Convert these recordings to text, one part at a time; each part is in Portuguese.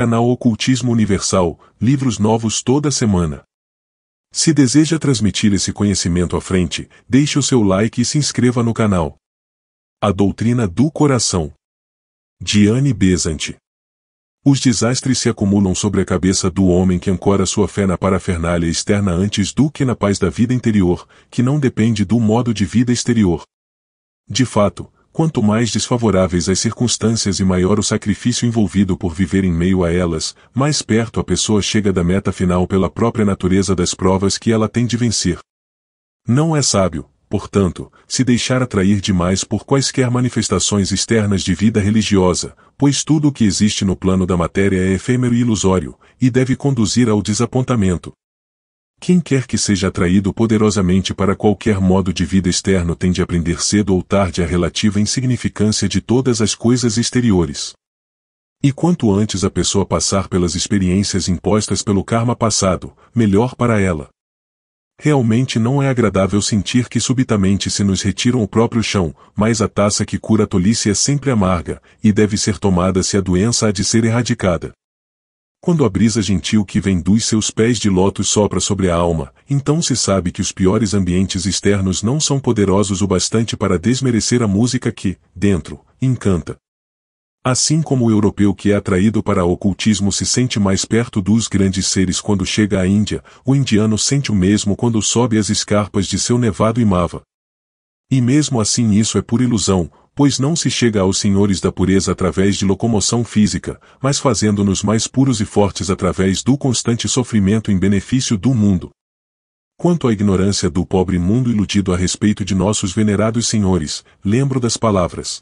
canal Ocultismo Universal, livros novos toda semana. Se deseja transmitir esse conhecimento à frente, deixe o seu like e se inscreva no canal. A Doutrina do Coração. Diane Besant. Os desastres se acumulam sobre a cabeça do homem que ancora sua fé na parafernália externa antes do que na paz da vida interior, que não depende do modo de vida exterior. De fato, quanto mais desfavoráveis as circunstâncias e maior o sacrifício envolvido por viver em meio a elas, mais perto a pessoa chega da meta final pela própria natureza das provas que ela tem de vencer. Não é sábio, portanto, se deixar atrair demais por quaisquer manifestações externas de vida religiosa, pois tudo o que existe no plano da matéria é efêmero e ilusório, e deve conduzir ao desapontamento, quem quer que seja atraído poderosamente para qualquer modo de vida externo tem de aprender cedo ou tarde a relativa insignificância de todas as coisas exteriores. E quanto antes a pessoa passar pelas experiências impostas pelo karma passado, melhor para ela. Realmente não é agradável sentir que subitamente se nos retiram o próprio chão, mas a taça que cura a tolice é sempre amarga, e deve ser tomada se a doença há de ser erradicada. Quando a brisa gentil que vem dos seus pés de lótus sopra sobre a alma, então se sabe que os piores ambientes externos não são poderosos o bastante para desmerecer a música que, dentro, encanta. Assim como o europeu que é atraído para o ocultismo se sente mais perto dos grandes seres quando chega à Índia, o indiano sente o mesmo quando sobe as escarpas de seu nevado Imava. E mesmo assim isso é pura ilusão, pois não se chega aos senhores da pureza através de locomoção física, mas fazendo-nos mais puros e fortes através do constante sofrimento em benefício do mundo. Quanto à ignorância do pobre mundo iludido a respeito de nossos venerados senhores, lembro das palavras.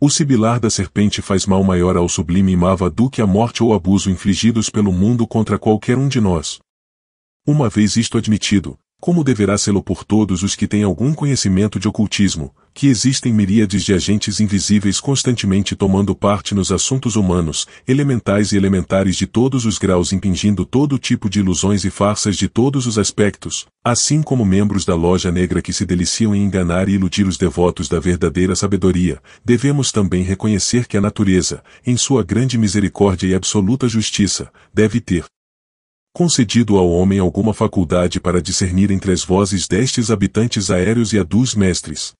O sibilar da serpente faz mal maior ao sublime Mava do que a morte ou abuso infligidos pelo mundo contra qualquer um de nós. Uma vez isto admitido, como deverá sê-lo por todos os que têm algum conhecimento de ocultismo, que existem miríades de agentes invisíveis constantemente tomando parte nos assuntos humanos, elementais e elementares de todos os graus impingindo todo tipo de ilusões e farsas de todos os aspectos, assim como membros da loja negra que se deliciam em enganar e iludir os devotos da verdadeira sabedoria, devemos também reconhecer que a natureza, em sua grande misericórdia e absoluta justiça, deve ter, concedido ao homem alguma faculdade para discernir entre as vozes destes habitantes aéreos e a dos mestres.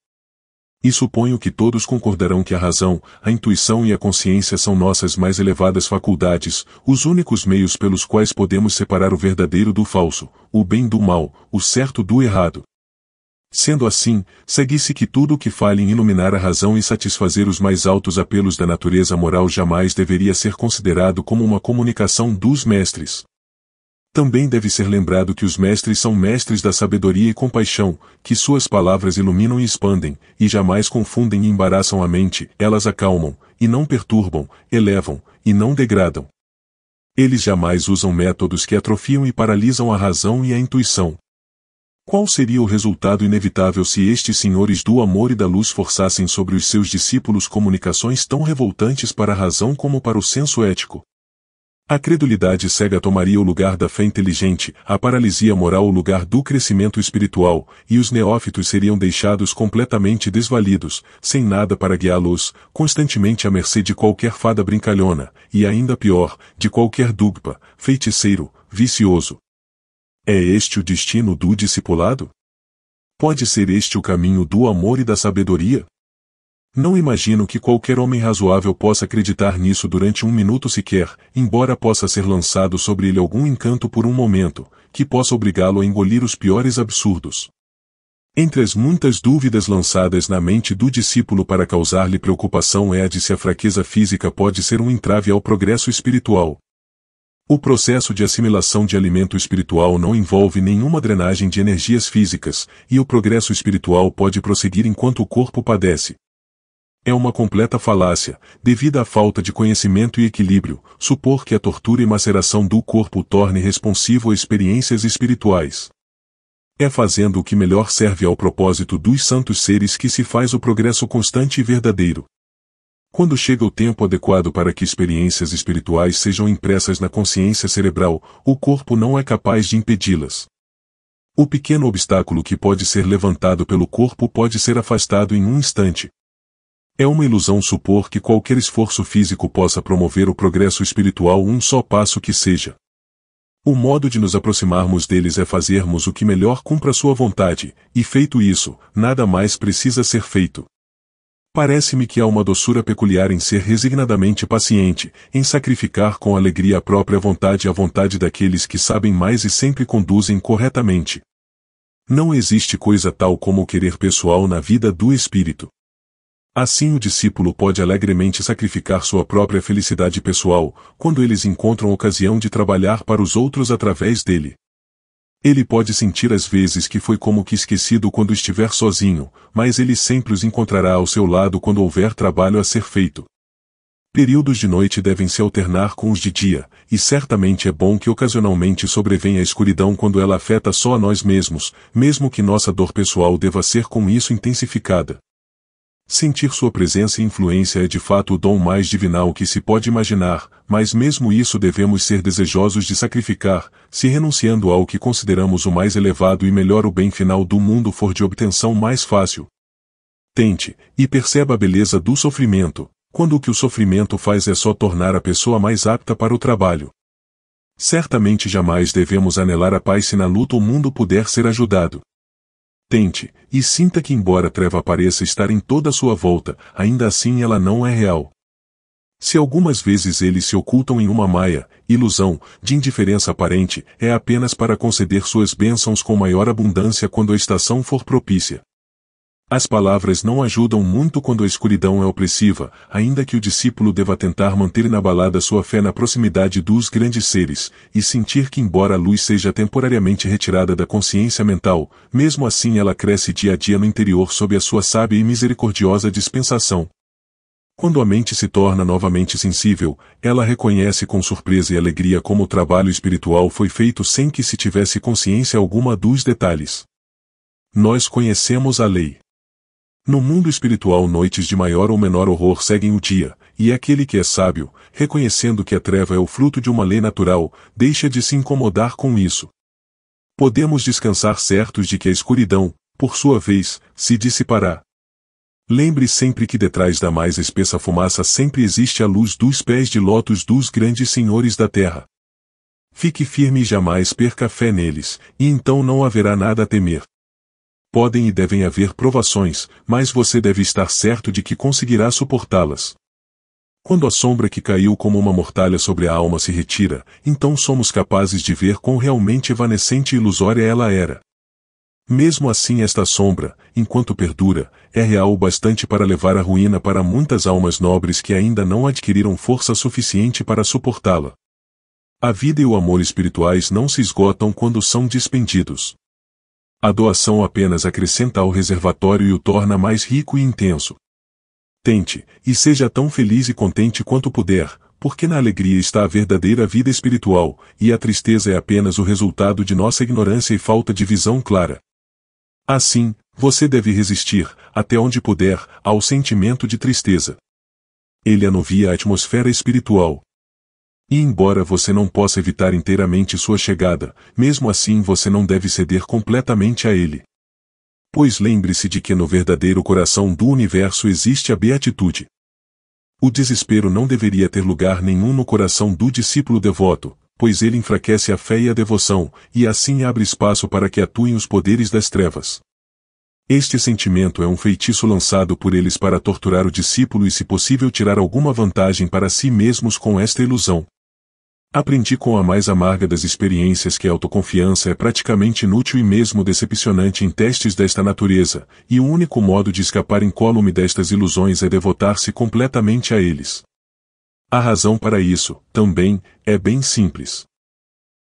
E suponho que todos concordarão que a razão, a intuição e a consciência são nossas mais elevadas faculdades, os únicos meios pelos quais podemos separar o verdadeiro do falso, o bem do mal, o certo do errado. Sendo assim, segue-se que tudo o que falhe em iluminar a razão e satisfazer os mais altos apelos da natureza moral jamais deveria ser considerado como uma comunicação dos mestres. Também deve ser lembrado que os mestres são mestres da sabedoria e compaixão, que suas palavras iluminam e expandem, e jamais confundem e embaraçam a mente, elas acalmam, e não perturbam, elevam, e não degradam. Eles jamais usam métodos que atrofiam e paralisam a razão e a intuição. Qual seria o resultado inevitável se estes senhores do amor e da luz forçassem sobre os seus discípulos comunicações tão revoltantes para a razão como para o senso ético? A credulidade cega tomaria o lugar da fé inteligente, a paralisia moral o lugar do crescimento espiritual, e os neófitos seriam deixados completamente desvalidos, sem nada para guiá-los, constantemente à mercê de qualquer fada brincalhona, e ainda pior, de qualquer dugpa, feiticeiro, vicioso. É este o destino do discipulado? Pode ser este o caminho do amor e da sabedoria? Não imagino que qualquer homem razoável possa acreditar nisso durante um minuto sequer, embora possa ser lançado sobre ele algum encanto por um momento, que possa obrigá-lo a engolir os piores absurdos. Entre as muitas dúvidas lançadas na mente do discípulo para causar-lhe preocupação é a de se a fraqueza física pode ser um entrave ao progresso espiritual. O processo de assimilação de alimento espiritual não envolve nenhuma drenagem de energias físicas, e o progresso espiritual pode prosseguir enquanto o corpo padece. É uma completa falácia, devido à falta de conhecimento e equilíbrio, supor que a tortura e maceração do corpo torne responsivo a experiências espirituais. É fazendo o que melhor serve ao propósito dos santos seres que se faz o progresso constante e verdadeiro. Quando chega o tempo adequado para que experiências espirituais sejam impressas na consciência cerebral, o corpo não é capaz de impedi-las. O pequeno obstáculo que pode ser levantado pelo corpo pode ser afastado em um instante, é uma ilusão supor que qualquer esforço físico possa promover o progresso espiritual um só passo que seja. O modo de nos aproximarmos deles é fazermos o que melhor cumpra sua vontade, e feito isso, nada mais precisa ser feito. Parece-me que há uma doçura peculiar em ser resignadamente paciente, em sacrificar com alegria a própria vontade à vontade daqueles que sabem mais e sempre conduzem corretamente. Não existe coisa tal como o querer pessoal na vida do espírito. Assim o discípulo pode alegremente sacrificar sua própria felicidade pessoal, quando eles encontram ocasião de trabalhar para os outros através dele. Ele pode sentir às vezes que foi como que esquecido quando estiver sozinho, mas ele sempre os encontrará ao seu lado quando houver trabalho a ser feito. Períodos de noite devem se alternar com os de dia, e certamente é bom que ocasionalmente sobrevenha a escuridão quando ela afeta só a nós mesmos, mesmo que nossa dor pessoal deva ser com isso intensificada. Sentir sua presença e influência é de fato o dom mais divinal que se pode imaginar, mas mesmo isso devemos ser desejosos de sacrificar, se renunciando ao que consideramos o mais elevado e melhor o bem final do mundo for de obtenção mais fácil. Tente, e perceba a beleza do sofrimento, quando o que o sofrimento faz é só tornar a pessoa mais apta para o trabalho. Certamente jamais devemos anelar a paz se na luta o mundo puder ser ajudado. Tente, e sinta que embora a treva pareça estar em toda a sua volta, ainda assim ela não é real. Se algumas vezes eles se ocultam em uma maia, ilusão, de indiferença aparente, é apenas para conceder suas bênçãos com maior abundância quando a estação for propícia. As palavras não ajudam muito quando a escuridão é opressiva, ainda que o discípulo deva tentar manter inabalada sua fé na proximidade dos grandes seres, e sentir que, embora a luz seja temporariamente retirada da consciência mental, mesmo assim ela cresce dia a dia no interior sob a sua sábia e misericordiosa dispensação. Quando a mente se torna novamente sensível, ela reconhece com surpresa e alegria como o trabalho espiritual foi feito sem que se tivesse consciência alguma dos detalhes. Nós conhecemos a lei. No mundo espiritual noites de maior ou menor horror seguem o dia, e é aquele que é sábio, reconhecendo que a treva é o fruto de uma lei natural, deixa de se incomodar com isso. Podemos descansar certos de que a escuridão, por sua vez, se dissipará. Lembre sempre que detrás da mais espessa fumaça sempre existe a luz dos pés de lótus dos grandes senhores da terra. Fique firme e jamais perca fé neles, e então não haverá nada a temer podem e devem haver provações, mas você deve estar certo de que conseguirá suportá-las. Quando a sombra que caiu como uma mortalha sobre a alma se retira, então somos capazes de ver quão realmente evanescente e ilusória ela era. Mesmo assim esta sombra, enquanto perdura, é real o bastante para levar a ruína para muitas almas nobres que ainda não adquiriram força suficiente para suportá-la. A vida e o amor espirituais não se esgotam quando são despendidos. A doação apenas acrescenta ao reservatório e o torna mais rico e intenso. Tente, e seja tão feliz e contente quanto puder, porque na alegria está a verdadeira vida espiritual, e a tristeza é apenas o resultado de nossa ignorância e falta de visão clara. Assim, você deve resistir, até onde puder, ao sentimento de tristeza. Ele anovia a atmosfera espiritual, e embora você não possa evitar inteiramente sua chegada, mesmo assim você não deve ceder completamente a ele. Pois lembre-se de que no verdadeiro coração do universo existe a beatitude. O desespero não deveria ter lugar nenhum no coração do discípulo devoto, pois ele enfraquece a fé e a devoção, e assim abre espaço para que atuem os poderes das trevas. Este sentimento é um feitiço lançado por eles para torturar o discípulo e, se possível, tirar alguma vantagem para si mesmos com esta ilusão. Aprendi com a mais amarga das experiências que a autoconfiança é praticamente inútil e mesmo decepcionante em testes desta natureza, e o único modo de escapar incólume destas ilusões é devotar-se completamente a eles. A razão para isso, também, é bem simples.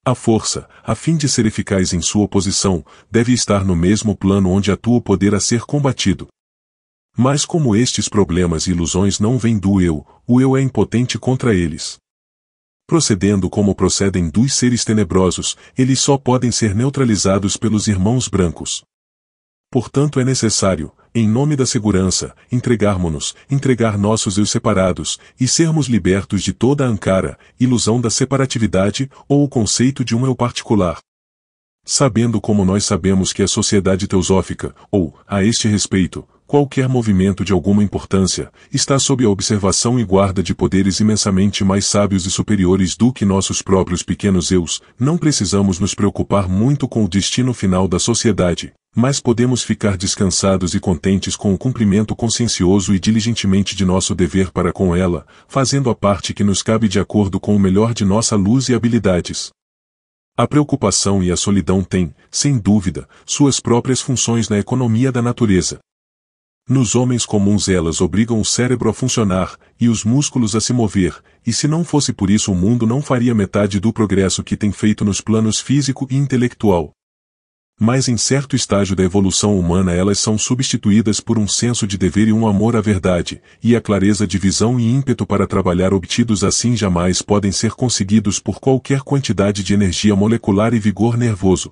A força, a fim de ser eficaz em sua oposição, deve estar no mesmo plano onde atua o poder a ser combatido. Mas como estes problemas e ilusões não vêm do eu, o eu é impotente contra eles procedendo como procedem dos seres tenebrosos, eles só podem ser neutralizados pelos irmãos brancos. Portanto é necessário, em nome da segurança, entregarmos-nos, entregar nossos eu separados, e sermos libertos de toda a ancara, ilusão da separatividade, ou o conceito de um eu particular. Sabendo como nós sabemos que a sociedade teosófica, ou, a este respeito, Qualquer movimento de alguma importância está sob a observação e guarda de poderes imensamente mais sábios e superiores do que nossos próprios pequenos eus. Não precisamos nos preocupar muito com o destino final da sociedade, mas podemos ficar descansados e contentes com o cumprimento consciencioso e diligentemente de nosso dever para com ela, fazendo a parte que nos cabe de acordo com o melhor de nossa luz e habilidades. A preocupação e a solidão têm, sem dúvida, suas próprias funções na economia da natureza, nos homens comuns elas obrigam o cérebro a funcionar, e os músculos a se mover, e se não fosse por isso o mundo não faria metade do progresso que tem feito nos planos físico e intelectual. Mas em certo estágio da evolução humana elas são substituídas por um senso de dever e um amor à verdade, e a clareza de visão e ímpeto para trabalhar obtidos assim jamais podem ser conseguidos por qualquer quantidade de energia molecular e vigor nervoso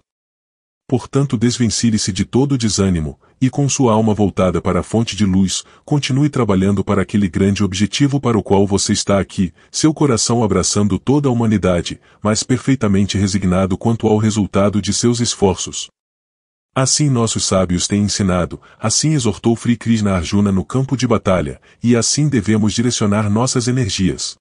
portanto desvencilhe-se de todo desânimo, e com sua alma voltada para a fonte de luz, continue trabalhando para aquele grande objetivo para o qual você está aqui, seu coração abraçando toda a humanidade, mas perfeitamente resignado quanto ao resultado de seus esforços. Assim nossos sábios têm ensinado, assim exortou Sri Krishna Arjuna no campo de batalha, e assim devemos direcionar nossas energias.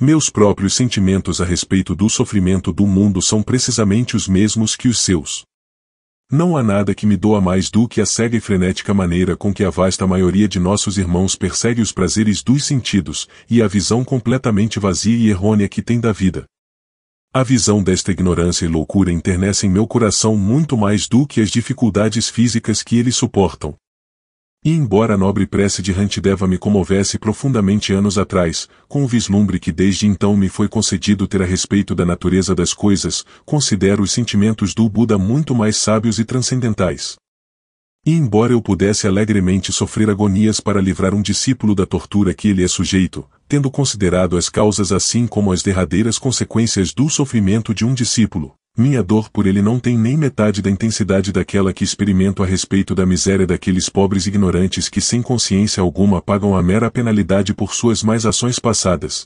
Meus próprios sentimentos a respeito do sofrimento do mundo são precisamente os mesmos que os seus. Não há nada que me doa mais do que a cega e frenética maneira com que a vasta maioria de nossos irmãos persegue os prazeres dos sentidos e a visão completamente vazia e errônea que tem da vida. A visão desta ignorância e loucura em meu coração muito mais do que as dificuldades físicas que eles suportam. E embora a nobre prece de Hantideva me comovesse profundamente anos atrás, com o vislumbre que desde então me foi concedido ter a respeito da natureza das coisas, considero os sentimentos do Buda muito mais sábios e transcendentais. E embora eu pudesse alegremente sofrer agonias para livrar um discípulo da tortura que ele é sujeito, tendo considerado as causas assim como as derradeiras consequências do sofrimento de um discípulo, minha dor por ele não tem nem metade da intensidade daquela que experimento a respeito da miséria daqueles pobres ignorantes que sem consciência alguma pagam a mera penalidade por suas mais ações passadas.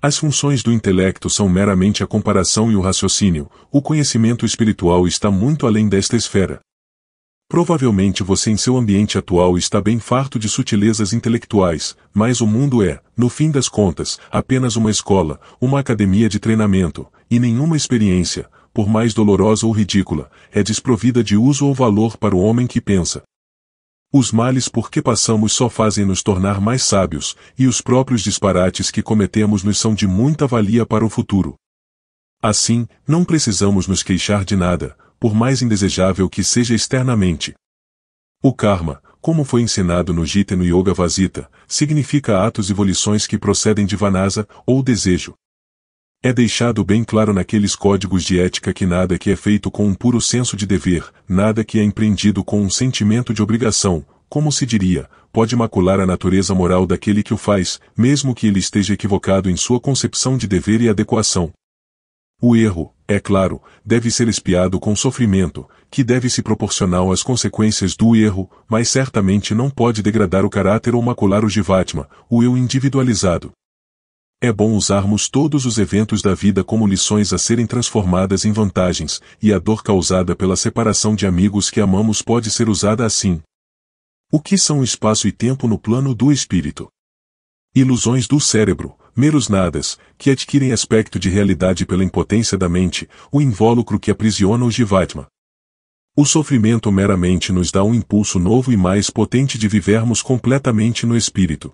As funções do intelecto são meramente a comparação e o raciocínio, o conhecimento espiritual está muito além desta esfera. Provavelmente você em seu ambiente atual está bem farto de sutilezas intelectuais, mas o mundo é, no fim das contas, apenas uma escola, uma academia de treinamento, e nenhuma experiência, por mais dolorosa ou ridícula, é desprovida de uso ou valor para o homem que pensa. Os males por que passamos só fazem nos tornar mais sábios, e os próprios disparates que cometemos nos são de muita valia para o futuro. Assim, não precisamos nos queixar de nada, por mais indesejável que seja externamente. O karma, como foi ensinado no Gita no Yoga Vasita, significa atos e volições que procedem de vanasa, ou desejo. É deixado bem claro naqueles códigos de ética que nada que é feito com um puro senso de dever, nada que é empreendido com um sentimento de obrigação, como se diria, pode macular a natureza moral daquele que o faz, mesmo que ele esteja equivocado em sua concepção de dever e adequação. O erro, é claro, deve ser espiado com sofrimento, que deve se proporcional às consequências do erro, mas certamente não pode degradar o caráter ou macular o jivatma, o eu individualizado. É bom usarmos todos os eventos da vida como lições a serem transformadas em vantagens, e a dor causada pela separação de amigos que amamos pode ser usada assim. O que são espaço e tempo no plano do espírito? Ilusões do cérebro, meros nadas, que adquirem aspecto de realidade pela impotência da mente, o invólucro que aprisiona o Jivatma. O sofrimento meramente nos dá um impulso novo e mais potente de vivermos completamente no espírito.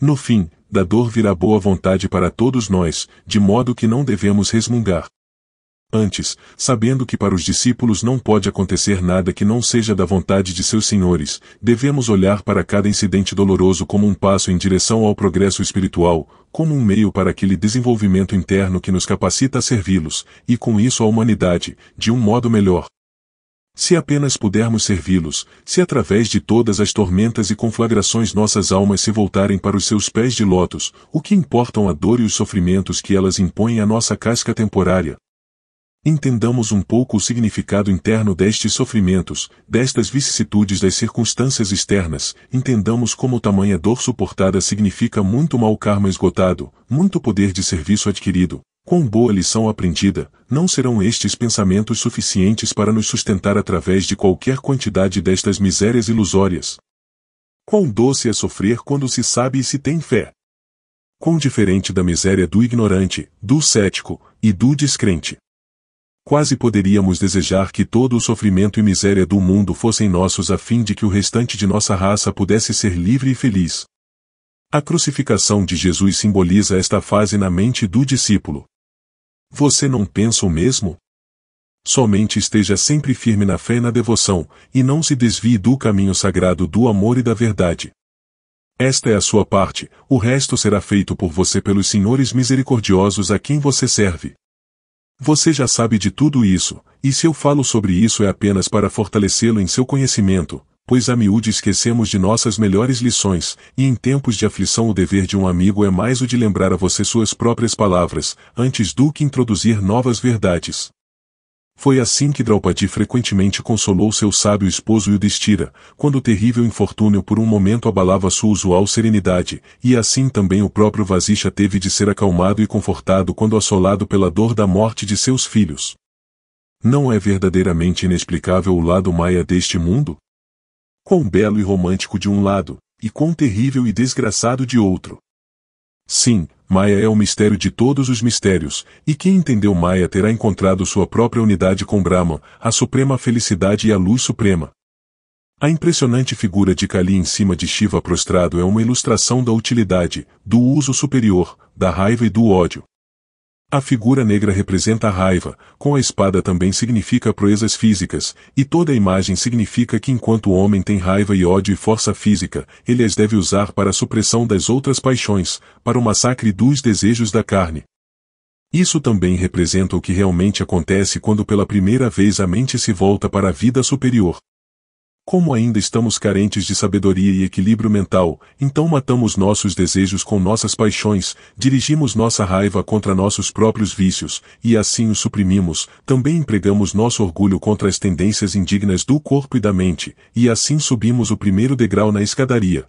No fim, da dor virá boa vontade para todos nós, de modo que não devemos resmungar. Antes, sabendo que para os discípulos não pode acontecer nada que não seja da vontade de seus senhores, devemos olhar para cada incidente doloroso como um passo em direção ao progresso espiritual, como um meio para aquele desenvolvimento interno que nos capacita a servi-los, e com isso a humanidade, de um modo melhor, se apenas pudermos servi-los, se através de todas as tormentas e conflagrações nossas almas se voltarem para os seus pés de lótus, o que importam a dor e os sofrimentos que elas impõem à nossa casca temporária? Entendamos um pouco o significado interno destes sofrimentos, destas vicissitudes das circunstâncias externas, entendamos como tamanha dor suportada significa muito mau karma esgotado, muito poder de serviço adquirido, Quão boa lição aprendida, não serão estes pensamentos suficientes para nos sustentar através de qualquer quantidade destas misérias ilusórias? Quão doce é sofrer quando se sabe e se tem fé? Quão diferente da miséria do ignorante, do cético e do descrente? Quase poderíamos desejar que todo o sofrimento e miséria do mundo fossem nossos a fim de que o restante de nossa raça pudesse ser livre e feliz. A crucificação de Jesus simboliza esta fase na mente do discípulo. Você não pensa o mesmo? Somente esteja sempre firme na fé e na devoção, e não se desvie do caminho sagrado do amor e da verdade. Esta é a sua parte, o resto será feito por você pelos senhores misericordiosos a quem você serve. Você já sabe de tudo isso, e se eu falo sobre isso é apenas para fortalecê-lo em seu conhecimento, pois a miúde esquecemos de nossas melhores lições, e em tempos de aflição o dever de um amigo é mais o de lembrar a você suas próprias palavras, antes do que introduzir novas verdades. Foi assim que Draupadi frequentemente consolou seu sábio esposo Yudhishthira, quando o terrível infortúnio por um momento abalava sua usual serenidade, e assim também o próprio Vasisha teve de ser acalmado e confortado quando assolado pela dor da morte de seus filhos. Não é verdadeiramente inexplicável o lado maia deste mundo? quão belo e romântico de um lado, e quão terrível e desgraçado de outro. Sim, Maia é o mistério de todos os mistérios, e quem entendeu Maia terá encontrado sua própria unidade com Brahma, a suprema felicidade e a luz suprema. A impressionante figura de Kali em cima de Shiva prostrado é uma ilustração da utilidade, do uso superior, da raiva e do ódio. A figura negra representa a raiva, com a espada também significa proezas físicas, e toda a imagem significa que enquanto o homem tem raiva e ódio e força física, ele as deve usar para a supressão das outras paixões, para o massacre dos desejos da carne. Isso também representa o que realmente acontece quando pela primeira vez a mente se volta para a vida superior. Como ainda estamos carentes de sabedoria e equilíbrio mental, então matamos nossos desejos com nossas paixões, dirigimos nossa raiva contra nossos próprios vícios, e assim os suprimimos, também empregamos nosso orgulho contra as tendências indignas do corpo e da mente, e assim subimos o primeiro degrau na escadaria.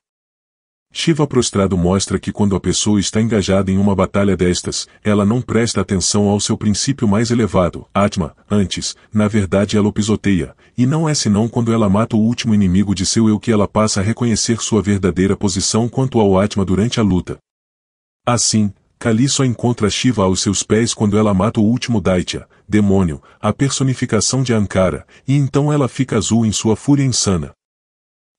Shiva prostrado mostra que quando a pessoa está engajada em uma batalha destas, ela não presta atenção ao seu princípio mais elevado, Atma, antes, na verdade ela o pisoteia, e não é senão quando ela mata o último inimigo de seu eu que ela passa a reconhecer sua verdadeira posição quanto ao Atma durante a luta. Assim, Kali só encontra Shiva aos seus pés quando ela mata o último Daitya, demônio, a personificação de Ankara, e então ela fica azul em sua fúria insana.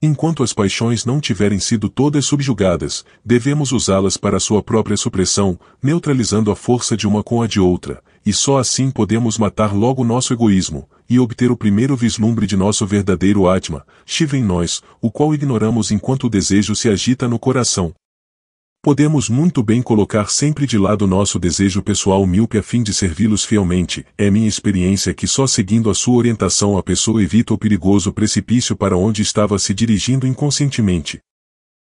Enquanto as paixões não tiverem sido todas subjugadas, devemos usá-las para sua própria supressão, neutralizando a força de uma com a de outra, e só assim podemos matar logo nosso egoísmo, e obter o primeiro vislumbre de nosso verdadeiro Atma, Shiva em nós, o qual ignoramos enquanto o desejo se agita no coração, podemos muito bem colocar sempre de lado nosso desejo pessoal míope a fim de servi-los fielmente. É minha experiência que só seguindo a sua orientação a pessoa evita o perigoso precipício para onde estava se dirigindo inconscientemente.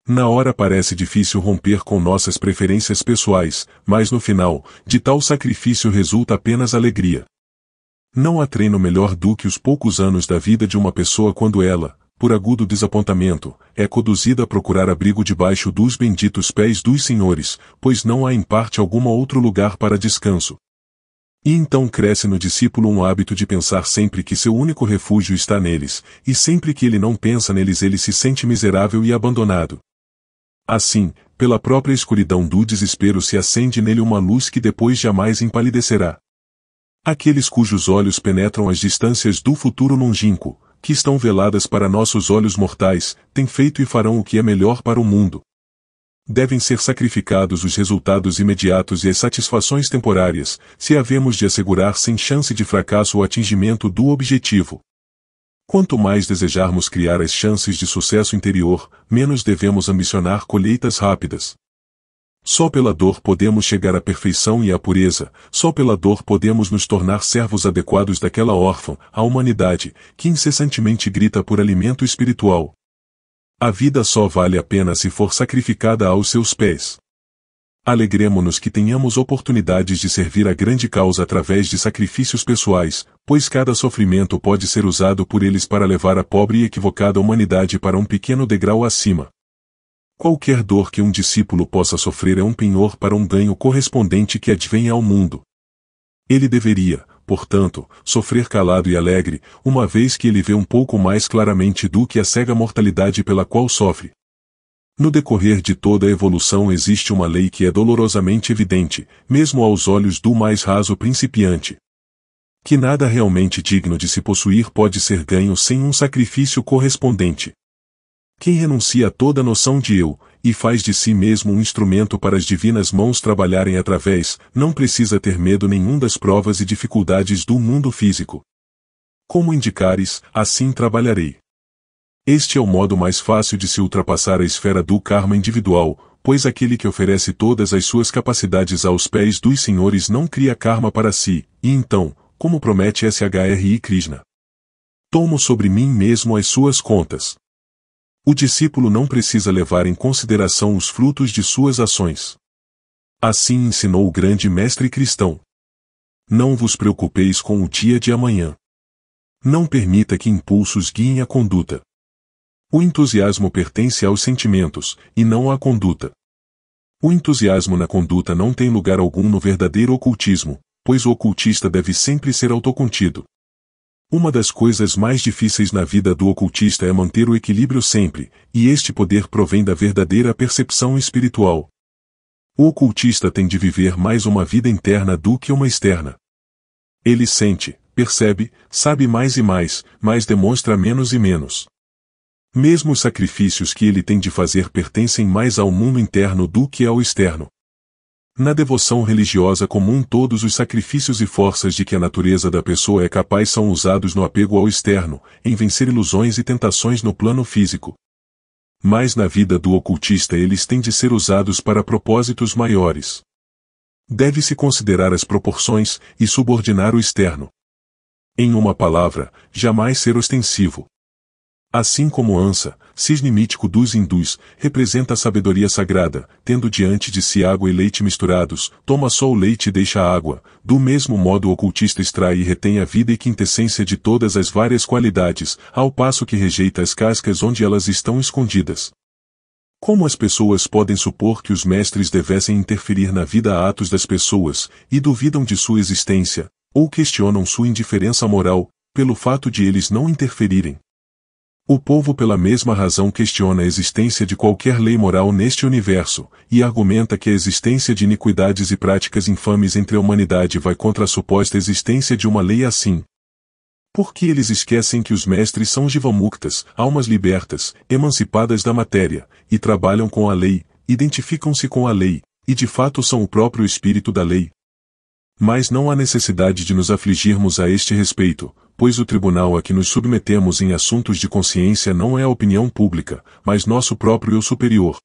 Na hora parece difícil romper com nossas preferências pessoais, mas no final, de tal sacrifício resulta apenas alegria. Não há treino melhor do que os poucos anos da vida de uma pessoa quando ela, por agudo desapontamento, é conduzida a procurar abrigo debaixo dos benditos pés dos senhores, pois não há em parte alguma outro lugar para descanso. E então cresce no discípulo um hábito de pensar sempre que seu único refúgio está neles, e sempre que ele não pensa neles ele se sente miserável e abandonado. Assim, pela própria escuridão do desespero se acende nele uma luz que depois jamais empalidecerá. Aqueles cujos olhos penetram as distâncias do futuro longínquo, que estão veladas para nossos olhos mortais, têm feito e farão o que é melhor para o mundo. Devem ser sacrificados os resultados imediatos e as satisfações temporárias, se havemos de assegurar sem chance de fracasso o atingimento do objetivo. Quanto mais desejarmos criar as chances de sucesso interior, menos devemos ambicionar colheitas rápidas. Só pela dor podemos chegar à perfeição e à pureza, só pela dor podemos nos tornar servos adequados daquela órfã, a humanidade, que incessantemente grita por alimento espiritual. A vida só vale a pena se for sacrificada aos seus pés. Alegremo-nos que tenhamos oportunidades de servir a grande causa através de sacrifícios pessoais, pois cada sofrimento pode ser usado por eles para levar a pobre e equivocada humanidade para um pequeno degrau acima. Qualquer dor que um discípulo possa sofrer é um penhor para um ganho correspondente que advém ao mundo. Ele deveria, portanto, sofrer calado e alegre, uma vez que ele vê um pouco mais claramente do que a cega mortalidade pela qual sofre. No decorrer de toda a evolução existe uma lei que é dolorosamente evidente, mesmo aos olhos do mais raso principiante. Que nada realmente digno de se possuir pode ser ganho sem um sacrifício correspondente. Quem renuncia a toda noção de eu, e faz de si mesmo um instrumento para as divinas mãos trabalharem através, não precisa ter medo nenhum das provas e dificuldades do mundo físico. Como indicares, assim trabalharei. Este é o modo mais fácil de se ultrapassar a esfera do karma individual, pois aquele que oferece todas as suas capacidades aos pés dos senhores não cria karma para si, e então, como promete SHRI Krishna, tomo sobre mim mesmo as suas contas o discípulo não precisa levar em consideração os frutos de suas ações. Assim ensinou o grande mestre cristão. Não vos preocupeis com o dia de amanhã. Não permita que impulsos guiem a conduta. O entusiasmo pertence aos sentimentos, e não à conduta. O entusiasmo na conduta não tem lugar algum no verdadeiro ocultismo, pois o ocultista deve sempre ser autocontido, uma das coisas mais difíceis na vida do ocultista é manter o equilíbrio sempre, e este poder provém da verdadeira percepção espiritual. O ocultista tem de viver mais uma vida interna do que uma externa. Ele sente, percebe, sabe mais e mais, mas demonstra menos e menos. Mesmo os sacrifícios que ele tem de fazer pertencem mais ao mundo interno do que ao externo. Na devoção religiosa comum todos os sacrifícios e forças de que a natureza da pessoa é capaz são usados no apego ao externo, em vencer ilusões e tentações no plano físico. Mas na vida do ocultista eles têm de ser usados para propósitos maiores. Deve-se considerar as proporções e subordinar o externo. Em uma palavra, jamais ser ostensivo. Assim como Ansa, cisne mítico dos hindus, representa a sabedoria sagrada, tendo diante de si água e leite misturados, toma só o leite e deixa a água, do mesmo modo o ocultista extrai e retém a vida e quintessência de todas as várias qualidades, ao passo que rejeita as cascas onde elas estão escondidas. Como as pessoas podem supor que os mestres devessem interferir na vida a atos das pessoas, e duvidam de sua existência, ou questionam sua indiferença moral, pelo fato de eles não interferirem? O povo pela mesma razão questiona a existência de qualquer lei moral neste universo, e argumenta que a existência de iniquidades e práticas infames entre a humanidade vai contra a suposta existência de uma lei assim. Porque eles esquecem que os mestres são jivamuktas, almas libertas, emancipadas da matéria, e trabalham com a lei, identificam-se com a lei, e de fato são o próprio espírito da lei. Mas não há necessidade de nos afligirmos a este respeito, pois o tribunal a que nos submetemos em assuntos de consciência não é a opinião pública, mas nosso próprio eu superior.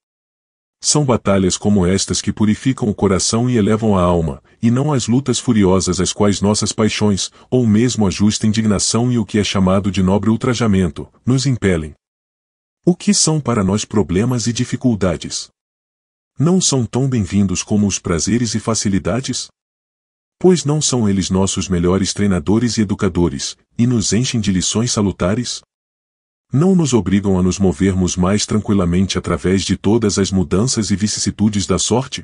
São batalhas como estas que purificam o coração e elevam a alma, e não as lutas furiosas às quais nossas paixões, ou mesmo a justa indignação e o que é chamado de nobre ultrajamento, nos impelem. O que são para nós problemas e dificuldades? Não são tão bem-vindos como os prazeres e facilidades? Pois não são eles nossos melhores treinadores e educadores, e nos enchem de lições salutares? Não nos obrigam a nos movermos mais tranquilamente através de todas as mudanças e vicissitudes da sorte?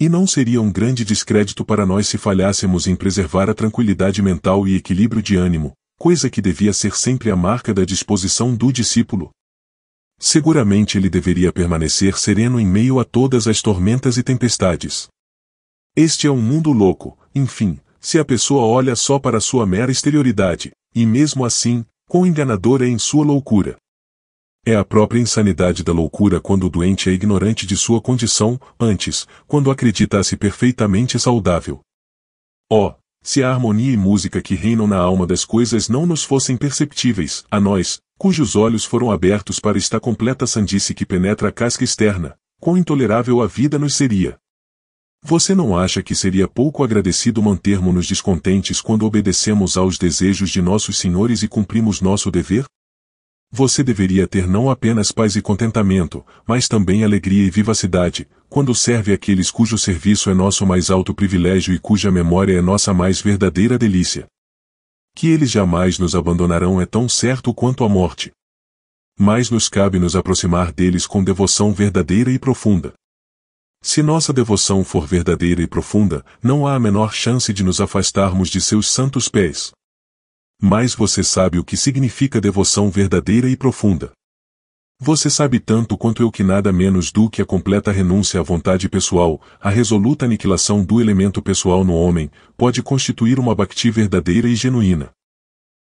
E não seria um grande descrédito para nós se falhássemos em preservar a tranquilidade mental e equilíbrio de ânimo, coisa que devia ser sempre a marca da disposição do discípulo? Seguramente ele deveria permanecer sereno em meio a todas as tormentas e tempestades. Este é um mundo louco, enfim, se a pessoa olha só para sua mera exterioridade, e mesmo assim, quão enganadora é em sua loucura. É a própria insanidade da loucura quando o doente é ignorante de sua condição, antes, quando acredita se perfeitamente saudável. Oh, se a harmonia e música que reinam na alma das coisas não nos fossem perceptíveis, a nós, cujos olhos foram abertos para esta completa sandice que penetra a casca externa, quão intolerável a vida nos seria. Você não acha que seria pouco agradecido mantermos-nos descontentes quando obedecemos aos desejos de nossos senhores e cumprimos nosso dever? Você deveria ter não apenas paz e contentamento, mas também alegria e vivacidade, quando serve aqueles cujo serviço é nosso mais alto privilégio e cuja memória é nossa mais verdadeira delícia. Que eles jamais nos abandonarão é tão certo quanto a morte. Mas nos cabe nos aproximar deles com devoção verdadeira e profunda. Se nossa devoção for verdadeira e profunda, não há a menor chance de nos afastarmos de seus santos pés. Mas você sabe o que significa devoção verdadeira e profunda. Você sabe tanto quanto eu que nada menos do que a completa renúncia à vontade pessoal, a resoluta aniquilação do elemento pessoal no homem, pode constituir uma bhakti verdadeira e genuína.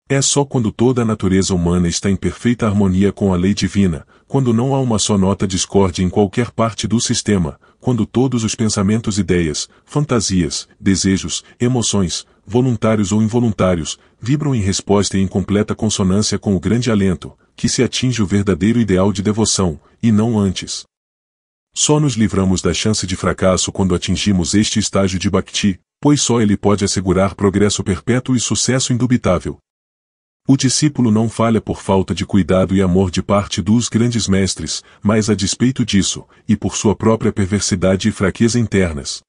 É só quando toda a natureza humana está em perfeita harmonia com a lei divina, quando não há uma só nota discorde em qualquer parte do sistema, quando todos os pensamentos, ideias, fantasias, desejos, emoções, voluntários ou involuntários, vibram em resposta e em completa consonância com o grande alento, que se atinge o verdadeiro ideal de devoção, e não antes. Só nos livramos da chance de fracasso quando atingimos este estágio de Bhakti, pois só ele pode assegurar progresso perpétuo e sucesso indubitável, o discípulo não falha por falta de cuidado e amor de parte dos grandes mestres, mas a despeito disso, e por sua própria perversidade e fraqueza internas.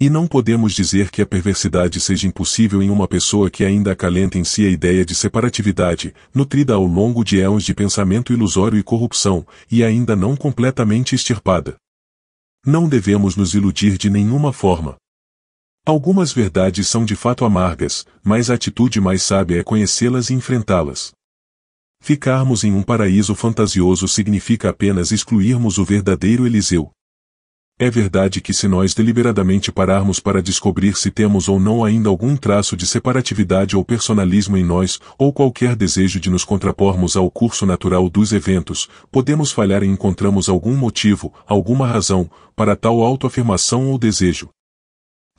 E não podemos dizer que a perversidade seja impossível em uma pessoa que ainda acalenta em si a ideia de separatividade, nutrida ao longo de éons de pensamento ilusório e corrupção, e ainda não completamente extirpada. Não devemos nos iludir de nenhuma forma. Algumas verdades são de fato amargas, mas a atitude mais sábia é conhecê-las e enfrentá-las. Ficarmos em um paraíso fantasioso significa apenas excluirmos o verdadeiro Eliseu. É verdade que se nós deliberadamente pararmos para descobrir se temos ou não ainda algum traço de separatividade ou personalismo em nós, ou qualquer desejo de nos contrapormos ao curso natural dos eventos, podemos falhar e encontramos algum motivo, alguma razão, para tal autoafirmação ou desejo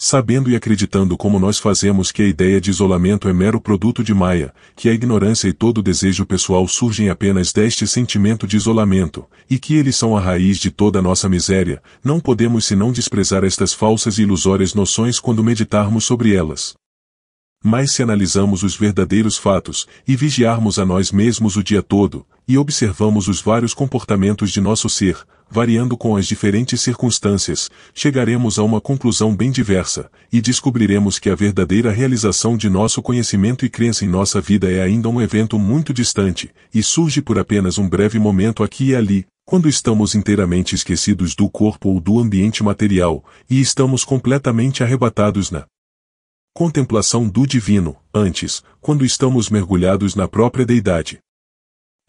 sabendo e acreditando como nós fazemos que a ideia de isolamento é mero produto de Maia, que a ignorância e todo desejo pessoal surgem apenas deste sentimento de isolamento, e que eles são a raiz de toda nossa miséria, não podemos senão desprezar estas falsas e ilusórias noções quando meditarmos sobre elas. Mas se analisamos os verdadeiros fatos, e vigiarmos a nós mesmos o dia todo, e observamos os vários comportamentos de nosso ser, variando com as diferentes circunstâncias, chegaremos a uma conclusão bem diversa, e descobriremos que a verdadeira realização de nosso conhecimento e crença em nossa vida é ainda um evento muito distante, e surge por apenas um breve momento aqui e ali, quando estamos inteiramente esquecidos do corpo ou do ambiente material, e estamos completamente arrebatados na contemplação do divino, antes, quando estamos mergulhados na própria deidade,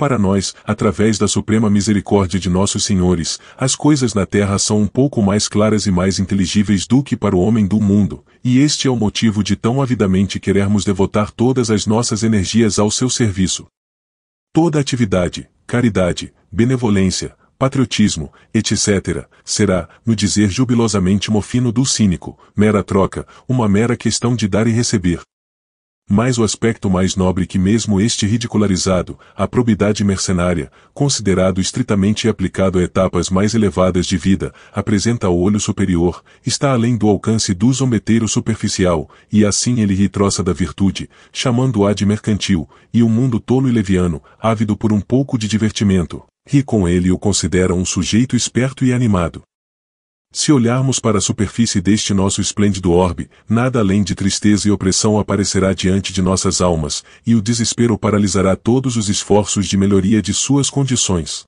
para nós, através da suprema misericórdia de nossos senhores, as coisas na terra são um pouco mais claras e mais inteligíveis do que para o homem do mundo, e este é o motivo de tão avidamente querermos devotar todas as nossas energias ao seu serviço. Toda atividade, caridade, benevolência, patriotismo, etc., será, no dizer jubilosamente mofino do cínico, mera troca, uma mera questão de dar e receber. Mas o aspecto mais nobre que mesmo este ridicularizado, a probidade mercenária, considerado estritamente aplicado a etapas mais elevadas de vida, apresenta ao olho superior, está além do alcance do zombeteiro superficial, e assim ele retroça da virtude, chamando-a de mercantil, e o um mundo tolo e leviano, ávido por um pouco de divertimento, ri com ele e o considera um sujeito esperto e animado. Se olharmos para a superfície deste nosso esplêndido orbe, nada além de tristeza e opressão aparecerá diante de nossas almas, e o desespero paralisará todos os esforços de melhoria de suas condições.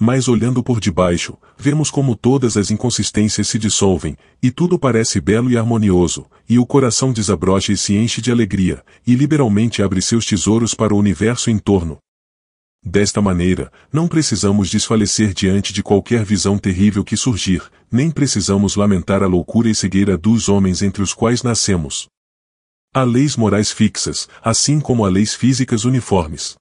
Mas olhando por debaixo, vemos como todas as inconsistências se dissolvem, e tudo parece belo e harmonioso, e o coração desabrocha e se enche de alegria, e liberalmente abre seus tesouros para o universo em torno, Desta maneira, não precisamos desfalecer diante de qualquer visão terrível que surgir, nem precisamos lamentar a loucura e cegueira dos homens entre os quais nascemos. Há leis morais fixas, assim como há leis físicas uniformes.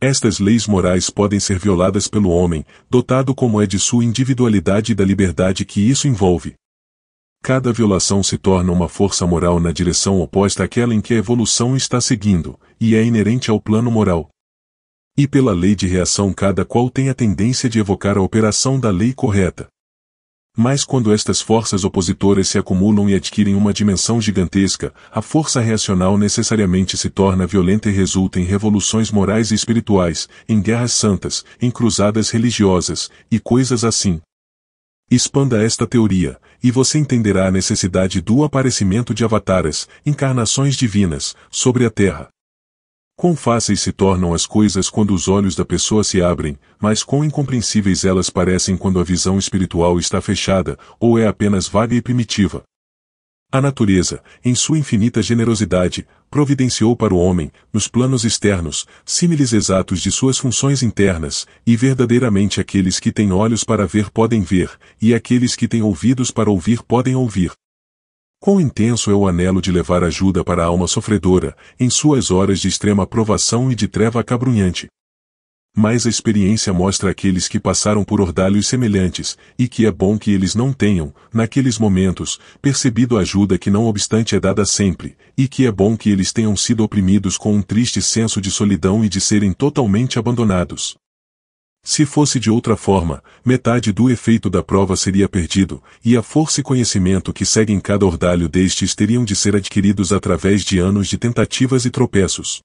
Estas leis morais podem ser violadas pelo homem, dotado como é de sua individualidade e da liberdade que isso envolve. Cada violação se torna uma força moral na direção oposta àquela em que a evolução está seguindo, e é inerente ao plano moral. E pela lei de reação cada qual tem a tendência de evocar a operação da lei correta. Mas quando estas forças opositoras se acumulam e adquirem uma dimensão gigantesca, a força reacional necessariamente se torna violenta e resulta em revoluções morais e espirituais, em guerras santas, em cruzadas religiosas, e coisas assim. Expanda esta teoria, e você entenderá a necessidade do aparecimento de avataras, encarnações divinas, sobre a Terra. Quão fáceis se tornam as coisas quando os olhos da pessoa se abrem, mas quão incompreensíveis elas parecem quando a visão espiritual está fechada, ou é apenas vaga e primitiva. A natureza, em sua infinita generosidade, providenciou para o homem, nos planos externos, símiles exatos de suas funções internas, e verdadeiramente aqueles que têm olhos para ver podem ver, e aqueles que têm ouvidos para ouvir podem ouvir. Quão intenso é o anelo de levar ajuda para a alma sofredora, em suas horas de extrema provação e de treva acabrunhante. Mas a experiência mostra aqueles que passaram por ordalhos semelhantes, e que é bom que eles não tenham, naqueles momentos, percebido a ajuda que não obstante é dada sempre, e que é bom que eles tenham sido oprimidos com um triste senso de solidão e de serem totalmente abandonados. Se fosse de outra forma, metade do efeito da prova seria perdido, e a força e conhecimento que seguem cada ordalho destes teriam de ser adquiridos através de anos de tentativas e tropeços.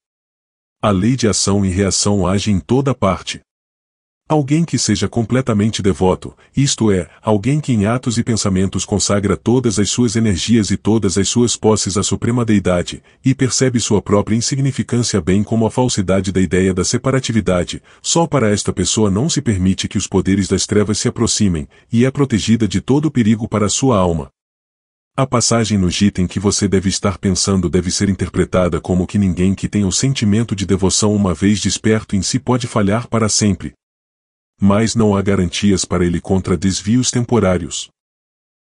A lei de ação e reação age em toda parte. Alguém que seja completamente devoto, isto é, alguém que em atos e pensamentos consagra todas as suas energias e todas as suas posses à suprema deidade, e percebe sua própria insignificância bem como a falsidade da ideia da separatividade, só para esta pessoa não se permite que os poderes das trevas se aproximem, e é protegida de todo o perigo para sua alma. A passagem no Gita em que você deve estar pensando deve ser interpretada como que ninguém que tem o sentimento de devoção uma vez desperto em si pode falhar para sempre, mas não há garantias para ele contra desvios temporários.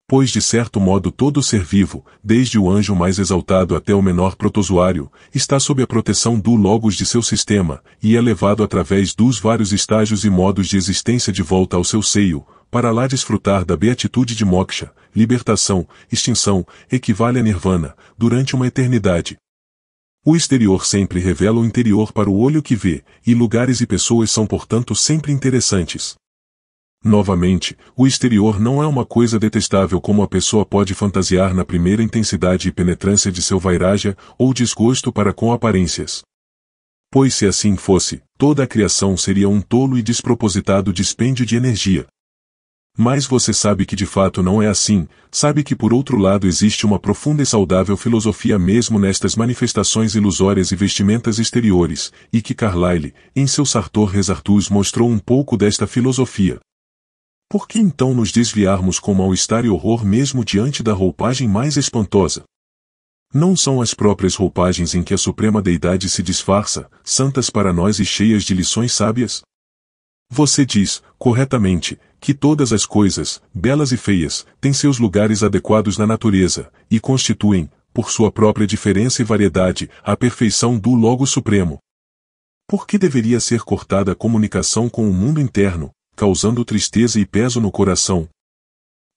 Pois de certo modo todo ser vivo, desde o anjo mais exaltado até o menor protozoário, está sob a proteção do logos de seu sistema, e é levado através dos vários estágios e modos de existência de volta ao seu seio, para lá desfrutar da beatitude de moksha, libertação, extinção, equivale a nirvana, durante uma eternidade. O exterior sempre revela o interior para o olho que vê, e lugares e pessoas são portanto sempre interessantes. Novamente, o exterior não é uma coisa detestável como a pessoa pode fantasiar na primeira intensidade e penetrância de seu vairaja ou desgosto para com aparências. Pois se assim fosse, toda a criação seria um tolo e despropositado dispêndio de energia. Mas você sabe que de fato não é assim, sabe que por outro lado existe uma profunda e saudável filosofia mesmo nestas manifestações ilusórias e vestimentas exteriores, e que Carlyle, em seu Sartor Resartus mostrou um pouco desta filosofia. Por que então nos desviarmos com mal-estar e horror mesmo diante da roupagem mais espantosa? Não são as próprias roupagens em que a suprema deidade se disfarça, santas para nós e cheias de lições sábias? Você diz, corretamente, que todas as coisas, belas e feias, têm seus lugares adequados na natureza, e constituem, por sua própria diferença e variedade, a perfeição do Logo Supremo. Por que deveria ser cortada a comunicação com o mundo interno, causando tristeza e peso no coração,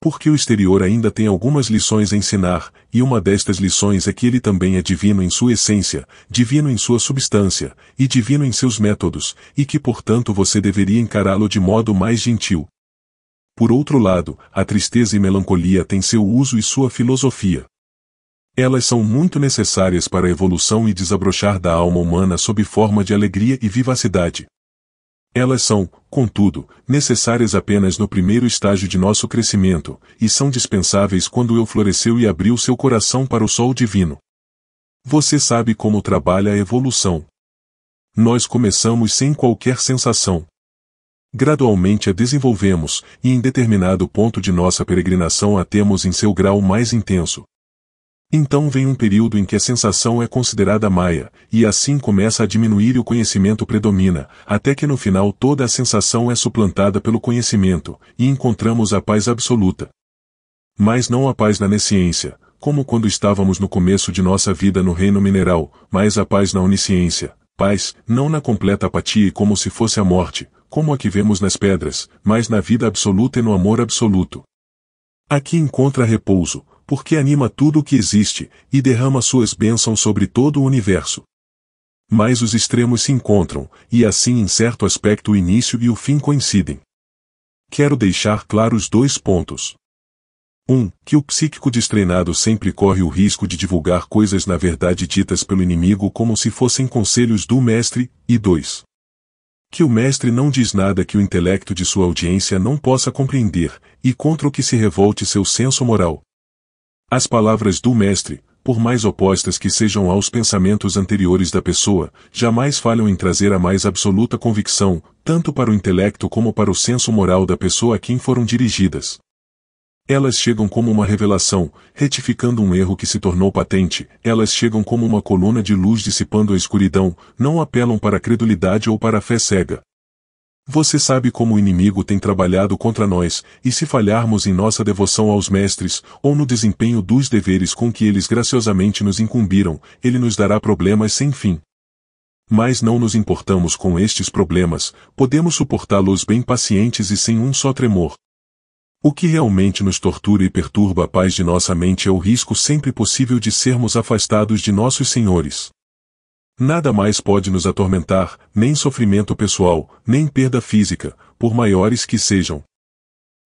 porque o exterior ainda tem algumas lições a ensinar, e uma destas lições é que ele também é divino em sua essência, divino em sua substância, e divino em seus métodos, e que portanto você deveria encará-lo de modo mais gentil. Por outro lado, a tristeza e melancolia têm seu uso e sua filosofia. Elas são muito necessárias para a evolução e desabrochar da alma humana sob forma de alegria e vivacidade. Elas são, contudo, necessárias apenas no primeiro estágio de nosso crescimento, e são dispensáveis quando eu floresceu e abriu seu coração para o sol divino. Você sabe como trabalha a evolução. Nós começamos sem qualquer sensação. Gradualmente a desenvolvemos, e em determinado ponto de nossa peregrinação a temos em seu grau mais intenso, então vem um período em que a sensação é considerada maia, e assim começa a diminuir e o conhecimento predomina, até que no final toda a sensação é suplantada pelo conhecimento, e encontramos a paz absoluta. Mas não a paz na nesciência, como quando estávamos no começo de nossa vida no reino mineral, mas a paz na onisciência, paz, não na completa apatia e como se fosse a morte, como a que vemos nas pedras, mas na vida absoluta e no amor absoluto. Aqui encontra repouso, porque anima tudo o que existe, e derrama suas bênçãos sobre todo o universo. Mas os extremos se encontram, e assim em certo aspecto o início e o fim coincidem. Quero deixar claros dois pontos. 1. Um, que o psíquico destreinado sempre corre o risco de divulgar coisas na verdade ditas pelo inimigo como se fossem conselhos do mestre, e 2. Que o mestre não diz nada que o intelecto de sua audiência não possa compreender, e contra o que se revolte seu senso moral, as palavras do Mestre, por mais opostas que sejam aos pensamentos anteriores da pessoa, jamais falham em trazer a mais absoluta convicção, tanto para o intelecto como para o senso moral da pessoa a quem foram dirigidas. Elas chegam como uma revelação, retificando um erro que se tornou patente, elas chegam como uma coluna de luz dissipando a escuridão, não apelam para a credulidade ou para a fé cega. Você sabe como o inimigo tem trabalhado contra nós, e se falharmos em nossa devoção aos mestres, ou no desempenho dos deveres com que eles graciosamente nos incumbiram, ele nos dará problemas sem fim. Mas não nos importamos com estes problemas, podemos suportá-los bem pacientes e sem um só tremor. O que realmente nos tortura e perturba a paz de nossa mente é o risco sempre possível de sermos afastados de nossos senhores. Nada mais pode nos atormentar, nem sofrimento pessoal, nem perda física, por maiores que sejam.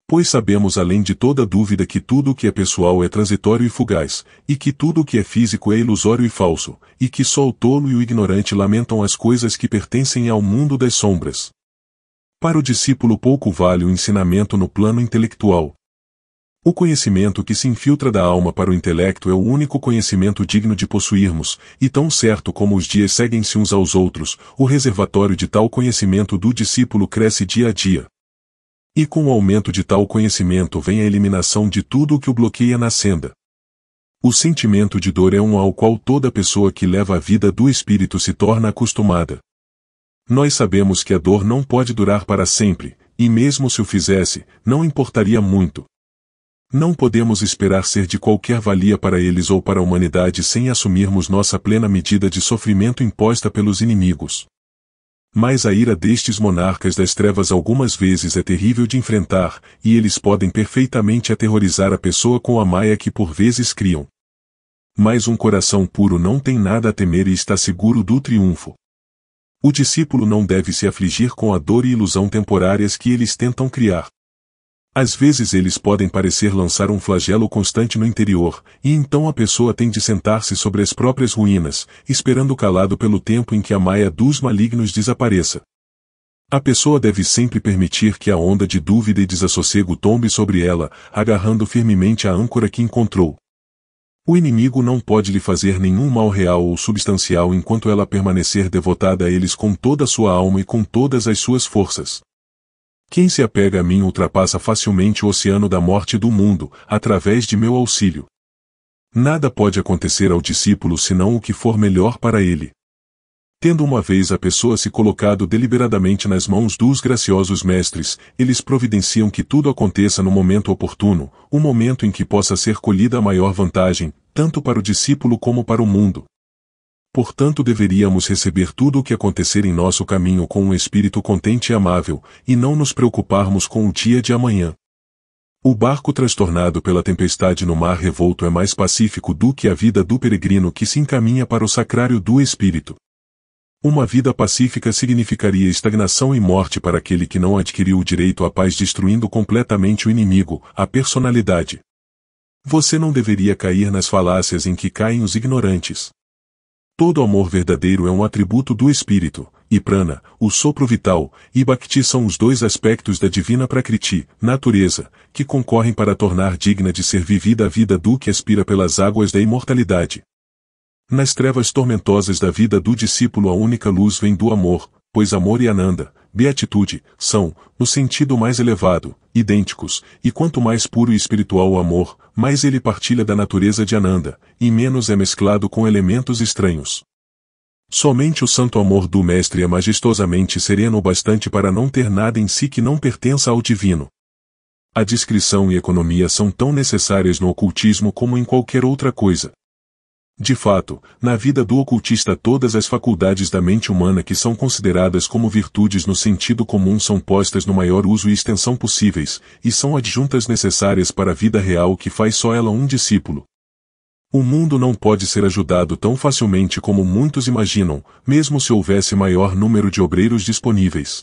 Pois sabemos além de toda dúvida que tudo o que é pessoal é transitório e fugaz, e que tudo o que é físico é ilusório e falso, e que só o tolo e o ignorante lamentam as coisas que pertencem ao mundo das sombras. Para o discípulo pouco vale o ensinamento no plano intelectual, o conhecimento que se infiltra da alma para o intelecto é o único conhecimento digno de possuirmos, e tão certo como os dias seguem-se uns aos outros, o reservatório de tal conhecimento do discípulo cresce dia a dia. E com o aumento de tal conhecimento vem a eliminação de tudo o que o bloqueia na senda. O sentimento de dor é um ao qual toda pessoa que leva a vida do espírito se torna acostumada. Nós sabemos que a dor não pode durar para sempre, e mesmo se o fizesse, não importaria muito, não podemos esperar ser de qualquer valia para eles ou para a humanidade sem assumirmos nossa plena medida de sofrimento imposta pelos inimigos. Mas a ira destes monarcas das trevas algumas vezes é terrível de enfrentar, e eles podem perfeitamente aterrorizar a pessoa com a maia que por vezes criam. Mas um coração puro não tem nada a temer e está seguro do triunfo. O discípulo não deve se afligir com a dor e ilusão temporárias que eles tentam criar. Às vezes eles podem parecer lançar um flagelo constante no interior, e então a pessoa tem de sentar-se sobre as próprias ruínas, esperando calado pelo tempo em que a maia dos malignos desapareça. A pessoa deve sempre permitir que a onda de dúvida e desassossego tombe sobre ela, agarrando firmemente a âncora que encontrou. O inimigo não pode lhe fazer nenhum mal real ou substancial enquanto ela permanecer devotada a eles com toda a sua alma e com todas as suas forças. Quem se apega a mim ultrapassa facilmente o oceano da morte do mundo, através de meu auxílio. Nada pode acontecer ao discípulo senão o que for melhor para ele. Tendo uma vez a pessoa se colocado deliberadamente nas mãos dos graciosos mestres, eles providenciam que tudo aconteça no momento oportuno, o um momento em que possa ser colhida a maior vantagem, tanto para o discípulo como para o mundo. Portanto deveríamos receber tudo o que acontecer em nosso caminho com um espírito contente e amável, e não nos preocuparmos com o dia de amanhã. O barco transtornado pela tempestade no mar revolto é mais pacífico do que a vida do peregrino que se encaminha para o sacrário do espírito. Uma vida pacífica significaria estagnação e morte para aquele que não adquiriu o direito à paz destruindo completamente o inimigo, a personalidade. Você não deveria cair nas falácias em que caem os ignorantes. Todo amor verdadeiro é um atributo do Espírito, e prana, o sopro vital, e bhakti são os dois aspectos da divina prakriti, natureza, que concorrem para tornar digna de ser vivida a vida do que aspira pelas águas da imortalidade. Nas trevas tormentosas da vida do discípulo a única luz vem do amor, pois amor e ananda, beatitude, são, no sentido mais elevado, idênticos, e quanto mais puro e espiritual o amor, mais ele partilha da natureza de Ananda, e menos é mesclado com elementos estranhos. Somente o santo amor do Mestre é majestosamente sereno o bastante para não ter nada em si que não pertença ao divino. A discrição e economia são tão necessárias no ocultismo como em qualquer outra coisa. De fato, na vida do ocultista todas as faculdades da mente humana que são consideradas como virtudes no sentido comum são postas no maior uso e extensão possíveis, e são adjuntas necessárias para a vida real que faz só ela um discípulo. O mundo não pode ser ajudado tão facilmente como muitos imaginam, mesmo se houvesse maior número de obreiros disponíveis.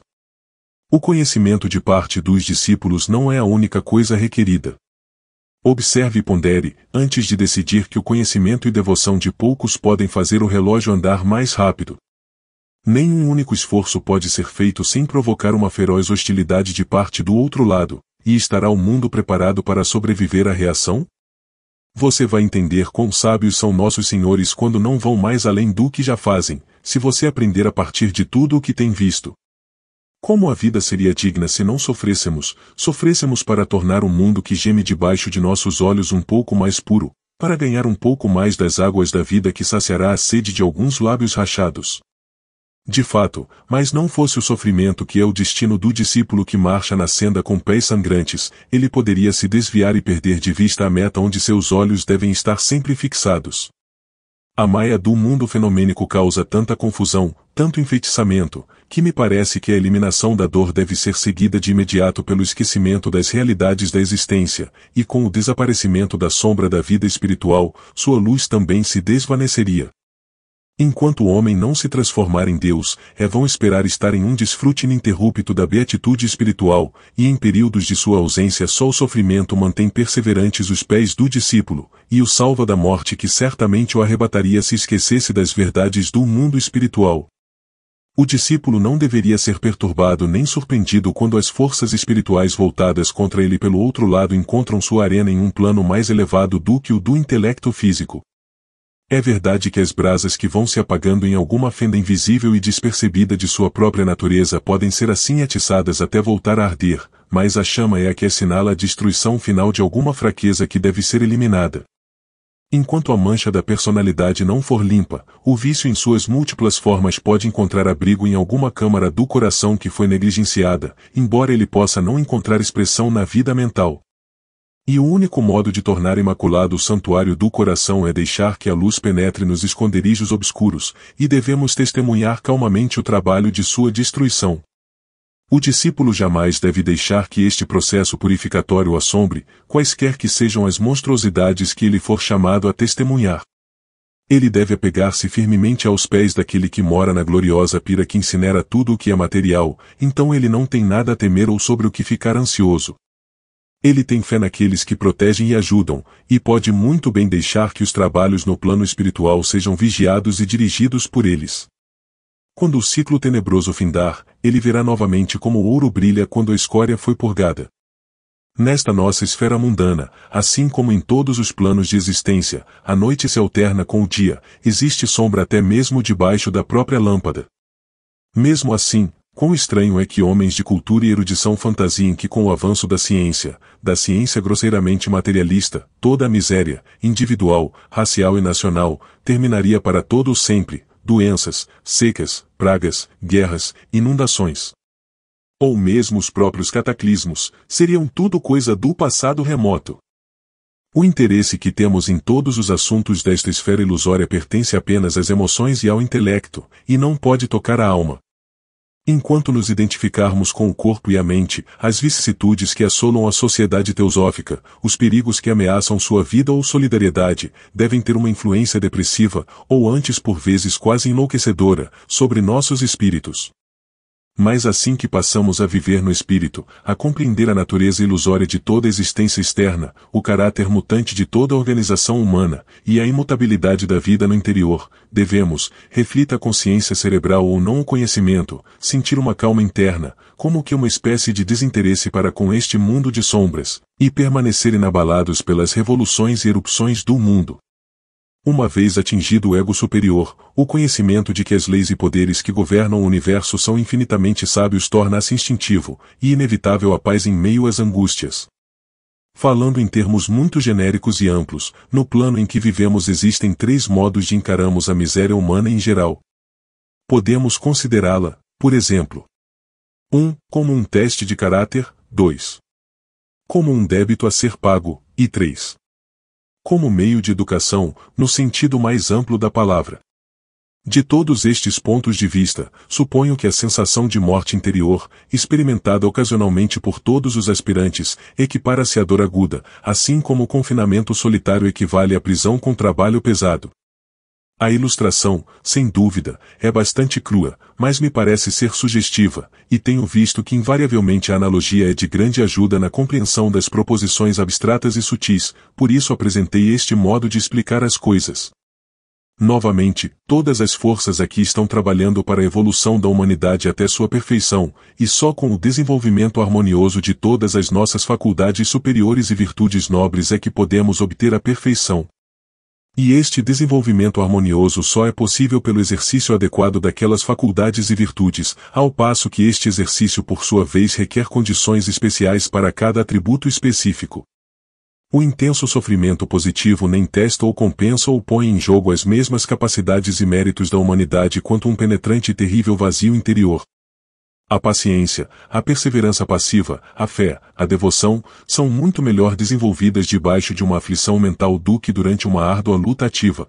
O conhecimento de parte dos discípulos não é a única coisa requerida. Observe e pondere, antes de decidir que o conhecimento e devoção de poucos podem fazer o relógio andar mais rápido. Nenhum único esforço pode ser feito sem provocar uma feroz hostilidade de parte do outro lado, e estará o mundo preparado para sobreviver à reação? Você vai entender quão sábios são nossos senhores quando não vão mais além do que já fazem, se você aprender a partir de tudo o que tem visto, como a vida seria digna se não sofrêssemos, sofrêssemos para tornar o mundo que geme debaixo de nossos olhos um pouco mais puro, para ganhar um pouco mais das águas da vida que saciará a sede de alguns lábios rachados. De fato, mas não fosse o sofrimento que é o destino do discípulo que marcha na senda com pés sangrantes, ele poderia se desviar e perder de vista a meta onde seus olhos devem estar sempre fixados. A maia do mundo fenomênico causa tanta confusão, tanto enfeitiçamento, que me parece que a eliminação da dor deve ser seguida de imediato pelo esquecimento das realidades da existência, e com o desaparecimento da sombra da vida espiritual, sua luz também se desvaneceria, Enquanto o homem não se transformar em Deus, é vão esperar estar em um desfrute ininterrupto da beatitude espiritual, e em períodos de sua ausência só o sofrimento mantém perseverantes os pés do discípulo, e o salva da morte que certamente o arrebataria se esquecesse das verdades do mundo espiritual. O discípulo não deveria ser perturbado nem surpreendido quando as forças espirituais voltadas contra ele pelo outro lado encontram sua arena em um plano mais elevado do que o do intelecto físico. É verdade que as brasas que vão se apagando em alguma fenda invisível e despercebida de sua própria natureza podem ser assim atiçadas até voltar a arder, mas a chama é a que assinala a destruição final de alguma fraqueza que deve ser eliminada. Enquanto a mancha da personalidade não for limpa, o vício em suas múltiplas formas pode encontrar abrigo em alguma câmara do coração que foi negligenciada, embora ele possa não encontrar expressão na vida mental. E o único modo de tornar imaculado o santuário do coração é deixar que a luz penetre nos esconderijos obscuros, e devemos testemunhar calmamente o trabalho de sua destruição. O discípulo jamais deve deixar que este processo purificatório assombre, quaisquer que sejam as monstruosidades que ele for chamado a testemunhar. Ele deve apegar-se firmemente aos pés daquele que mora na gloriosa pira que incinera tudo o que é material, então ele não tem nada a temer ou sobre o que ficar ansioso. Ele tem fé naqueles que protegem e ajudam, e pode muito bem deixar que os trabalhos no plano espiritual sejam vigiados e dirigidos por eles. Quando o ciclo tenebroso findar, ele verá novamente como o ouro brilha quando a escória foi purgada. Nesta nossa esfera mundana, assim como em todos os planos de existência, a noite se alterna com o dia, existe sombra até mesmo debaixo da própria lâmpada. Mesmo assim, Quão estranho é que homens de cultura e erudição fantasiem que com o avanço da ciência, da ciência grosseiramente materialista, toda a miséria, individual, racial e nacional, terminaria para todos sempre, doenças, secas, pragas, guerras, inundações. Ou mesmo os próprios cataclismos, seriam tudo coisa do passado remoto. O interesse que temos em todos os assuntos desta esfera ilusória pertence apenas às emoções e ao intelecto, e não pode tocar a alma, Enquanto nos identificarmos com o corpo e a mente, as vicissitudes que assolam a sociedade teosófica, os perigos que ameaçam sua vida ou solidariedade, devem ter uma influência depressiva, ou antes por vezes quase enlouquecedora, sobre nossos espíritos. Mas assim que passamos a viver no espírito, a compreender a natureza ilusória de toda existência externa, o caráter mutante de toda organização humana, e a imutabilidade da vida no interior, devemos, reflita a consciência cerebral ou não o conhecimento, sentir uma calma interna, como que uma espécie de desinteresse para com este mundo de sombras, e permanecer inabalados pelas revoluções e erupções do mundo, uma vez atingido o ego superior, o conhecimento de que as leis e poderes que governam o universo são infinitamente sábios torna-se instintivo, e inevitável a paz em meio às angústias. Falando em termos muito genéricos e amplos, no plano em que vivemos existem três modos de encararmos a miséria humana em geral. Podemos considerá-la, por exemplo, 1. Um, como um teste de caráter, 2. Como um débito a ser pago, e 3 como meio de educação, no sentido mais amplo da palavra. De todos estes pontos de vista, suponho que a sensação de morte interior, experimentada ocasionalmente por todos os aspirantes, equipara-se à dor aguda, assim como o confinamento solitário equivale à prisão com trabalho pesado. A ilustração, sem dúvida, é bastante crua, mas me parece ser sugestiva, e tenho visto que invariavelmente a analogia é de grande ajuda na compreensão das proposições abstratas e sutis, por isso apresentei este modo de explicar as coisas. Novamente, todas as forças aqui estão trabalhando para a evolução da humanidade até sua perfeição, e só com o desenvolvimento harmonioso de todas as nossas faculdades superiores e virtudes nobres é que podemos obter a perfeição. E este desenvolvimento harmonioso só é possível pelo exercício adequado daquelas faculdades e virtudes, ao passo que este exercício por sua vez requer condições especiais para cada atributo específico. O intenso sofrimento positivo nem testa ou compensa ou põe em jogo as mesmas capacidades e méritos da humanidade quanto um penetrante e terrível vazio interior, a paciência, a perseverança passiva, a fé, a devoção, são muito melhor desenvolvidas debaixo de uma aflição mental do que durante uma árdua luta ativa.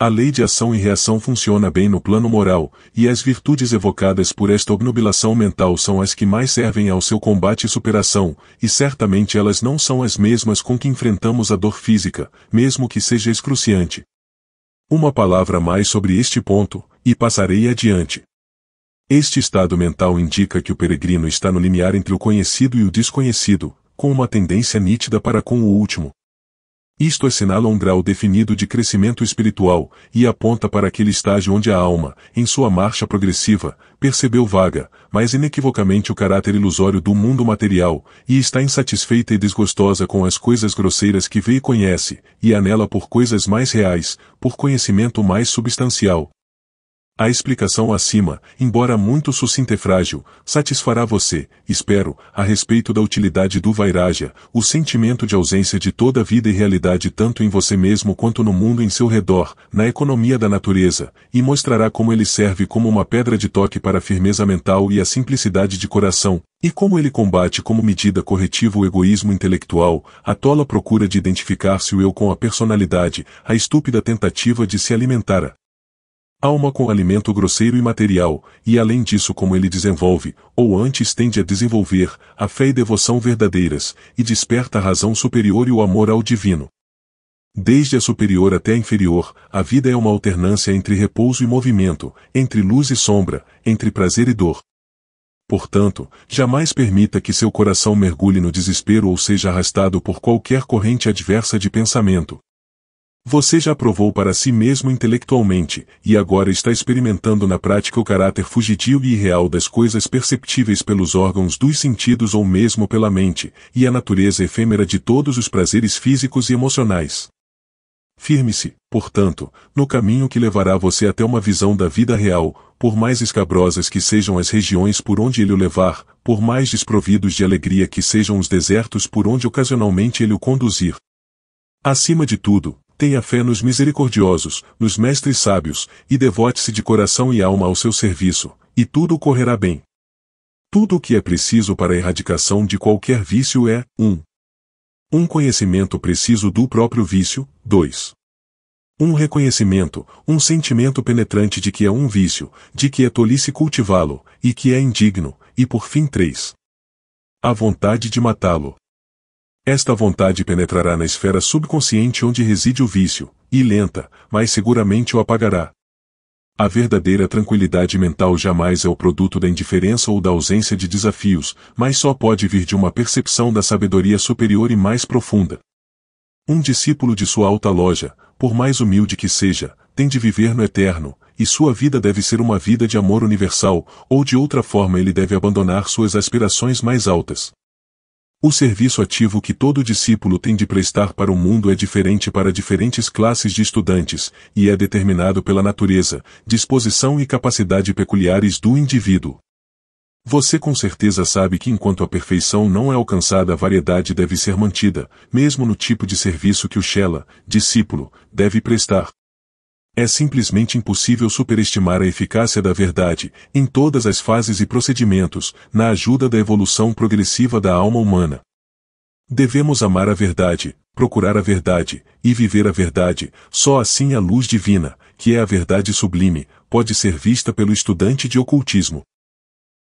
A lei de ação e reação funciona bem no plano moral, e as virtudes evocadas por esta obnubilação mental são as que mais servem ao seu combate e superação, e certamente elas não são as mesmas com que enfrentamos a dor física, mesmo que seja excruciante. Uma palavra mais sobre este ponto, e passarei adiante. Este estado mental indica que o peregrino está no limiar entre o conhecido e o desconhecido, com uma tendência nítida para com o último. Isto assinala um grau definido de crescimento espiritual, e aponta para aquele estágio onde a alma, em sua marcha progressiva, percebeu vaga, mas inequivocamente o caráter ilusório do mundo material, e está insatisfeita e desgostosa com as coisas grosseiras que vê e conhece, e anela por coisas mais reais, por conhecimento mais substancial, a explicação acima, embora muito sucinta e frágil, satisfará você, espero, a respeito da utilidade do vairaja, o sentimento de ausência de toda vida e realidade tanto em você mesmo quanto no mundo em seu redor, na economia da natureza, e mostrará como ele serve como uma pedra de toque para a firmeza mental e a simplicidade de coração, e como ele combate como medida corretiva o egoísmo intelectual, a tola procura de identificar-se o eu com a personalidade, a estúpida tentativa de se alimentar alma com alimento grosseiro e material, e além disso como ele desenvolve, ou antes tende a desenvolver, a fé e devoção verdadeiras, e desperta a razão superior e o amor ao divino. Desde a superior até a inferior, a vida é uma alternância entre repouso e movimento, entre luz e sombra, entre prazer e dor. Portanto, jamais permita que seu coração mergulhe no desespero ou seja arrastado por qualquer corrente adversa de pensamento, você já provou para si mesmo intelectualmente, e agora está experimentando na prática o caráter fugitivo e irreal das coisas perceptíveis pelos órgãos dos sentidos ou mesmo pela mente, e a natureza efêmera de todos os prazeres físicos e emocionais. Firme-se, portanto, no caminho que levará você até uma visão da vida real, por mais escabrosas que sejam as regiões por onde ele o levar, por mais desprovidos de alegria que sejam os desertos por onde ocasionalmente ele o conduzir. Acima de tudo, Tenha fé nos misericordiosos, nos mestres sábios, e devote-se de coração e alma ao seu serviço, e tudo correrá bem. Tudo o que é preciso para a erradicação de qualquer vício é 1. Um, um conhecimento preciso do próprio vício, 2. Um reconhecimento, um sentimento penetrante de que é um vício, de que é tolice cultivá-lo, e que é indigno, e por fim 3. A vontade de matá-lo, esta vontade penetrará na esfera subconsciente onde reside o vício, e lenta, mas seguramente o apagará. A verdadeira tranquilidade mental jamais é o produto da indiferença ou da ausência de desafios, mas só pode vir de uma percepção da sabedoria superior e mais profunda. Um discípulo de sua alta loja, por mais humilde que seja, tem de viver no eterno, e sua vida deve ser uma vida de amor universal, ou de outra forma ele deve abandonar suas aspirações mais altas. O serviço ativo que todo discípulo tem de prestar para o mundo é diferente para diferentes classes de estudantes, e é determinado pela natureza, disposição e capacidade peculiares do indivíduo. Você com certeza sabe que enquanto a perfeição não é alcançada a variedade deve ser mantida, mesmo no tipo de serviço que o Shela, discípulo, deve prestar, é simplesmente impossível superestimar a eficácia da verdade, em todas as fases e procedimentos, na ajuda da evolução progressiva da alma humana. Devemos amar a verdade, procurar a verdade, e viver a verdade, só assim a luz divina, que é a verdade sublime, pode ser vista pelo estudante de ocultismo.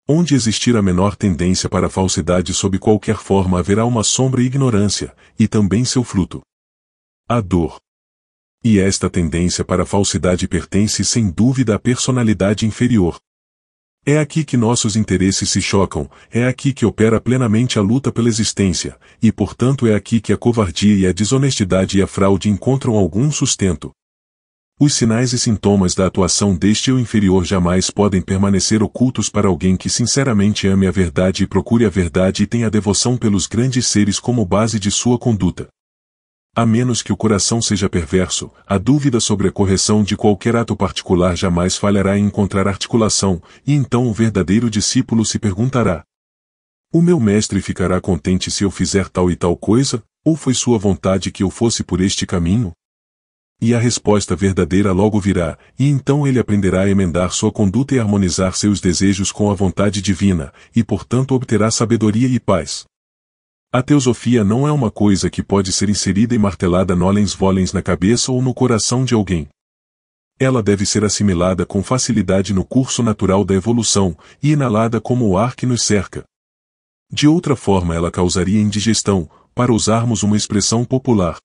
Onde existir a menor tendência para a falsidade sob qualquer forma haverá uma sombra e ignorância, e também seu fruto. A dor. E esta tendência para a falsidade pertence sem dúvida à personalidade inferior. É aqui que nossos interesses se chocam, é aqui que opera plenamente a luta pela existência, e portanto é aqui que a covardia e a desonestidade e a fraude encontram algum sustento. Os sinais e sintomas da atuação deste eu inferior jamais podem permanecer ocultos para alguém que sinceramente ame a verdade e procure a verdade e tenha devoção pelos grandes seres como base de sua conduta. A menos que o coração seja perverso, a dúvida sobre a correção de qualquer ato particular jamais falhará em encontrar articulação, e então o verdadeiro discípulo se perguntará: O meu mestre ficará contente se eu fizer tal e tal coisa, ou foi sua vontade que eu fosse por este caminho? E a resposta verdadeira logo virá, e então ele aprenderá a emendar sua conduta e harmonizar seus desejos com a vontade divina, e portanto obterá sabedoria e paz. A teosofia não é uma coisa que pode ser inserida e martelada nolens volens na cabeça ou no coração de alguém. Ela deve ser assimilada com facilidade no curso natural da evolução e inalada como o ar que nos cerca. De outra forma ela causaria indigestão, para usarmos uma expressão popular.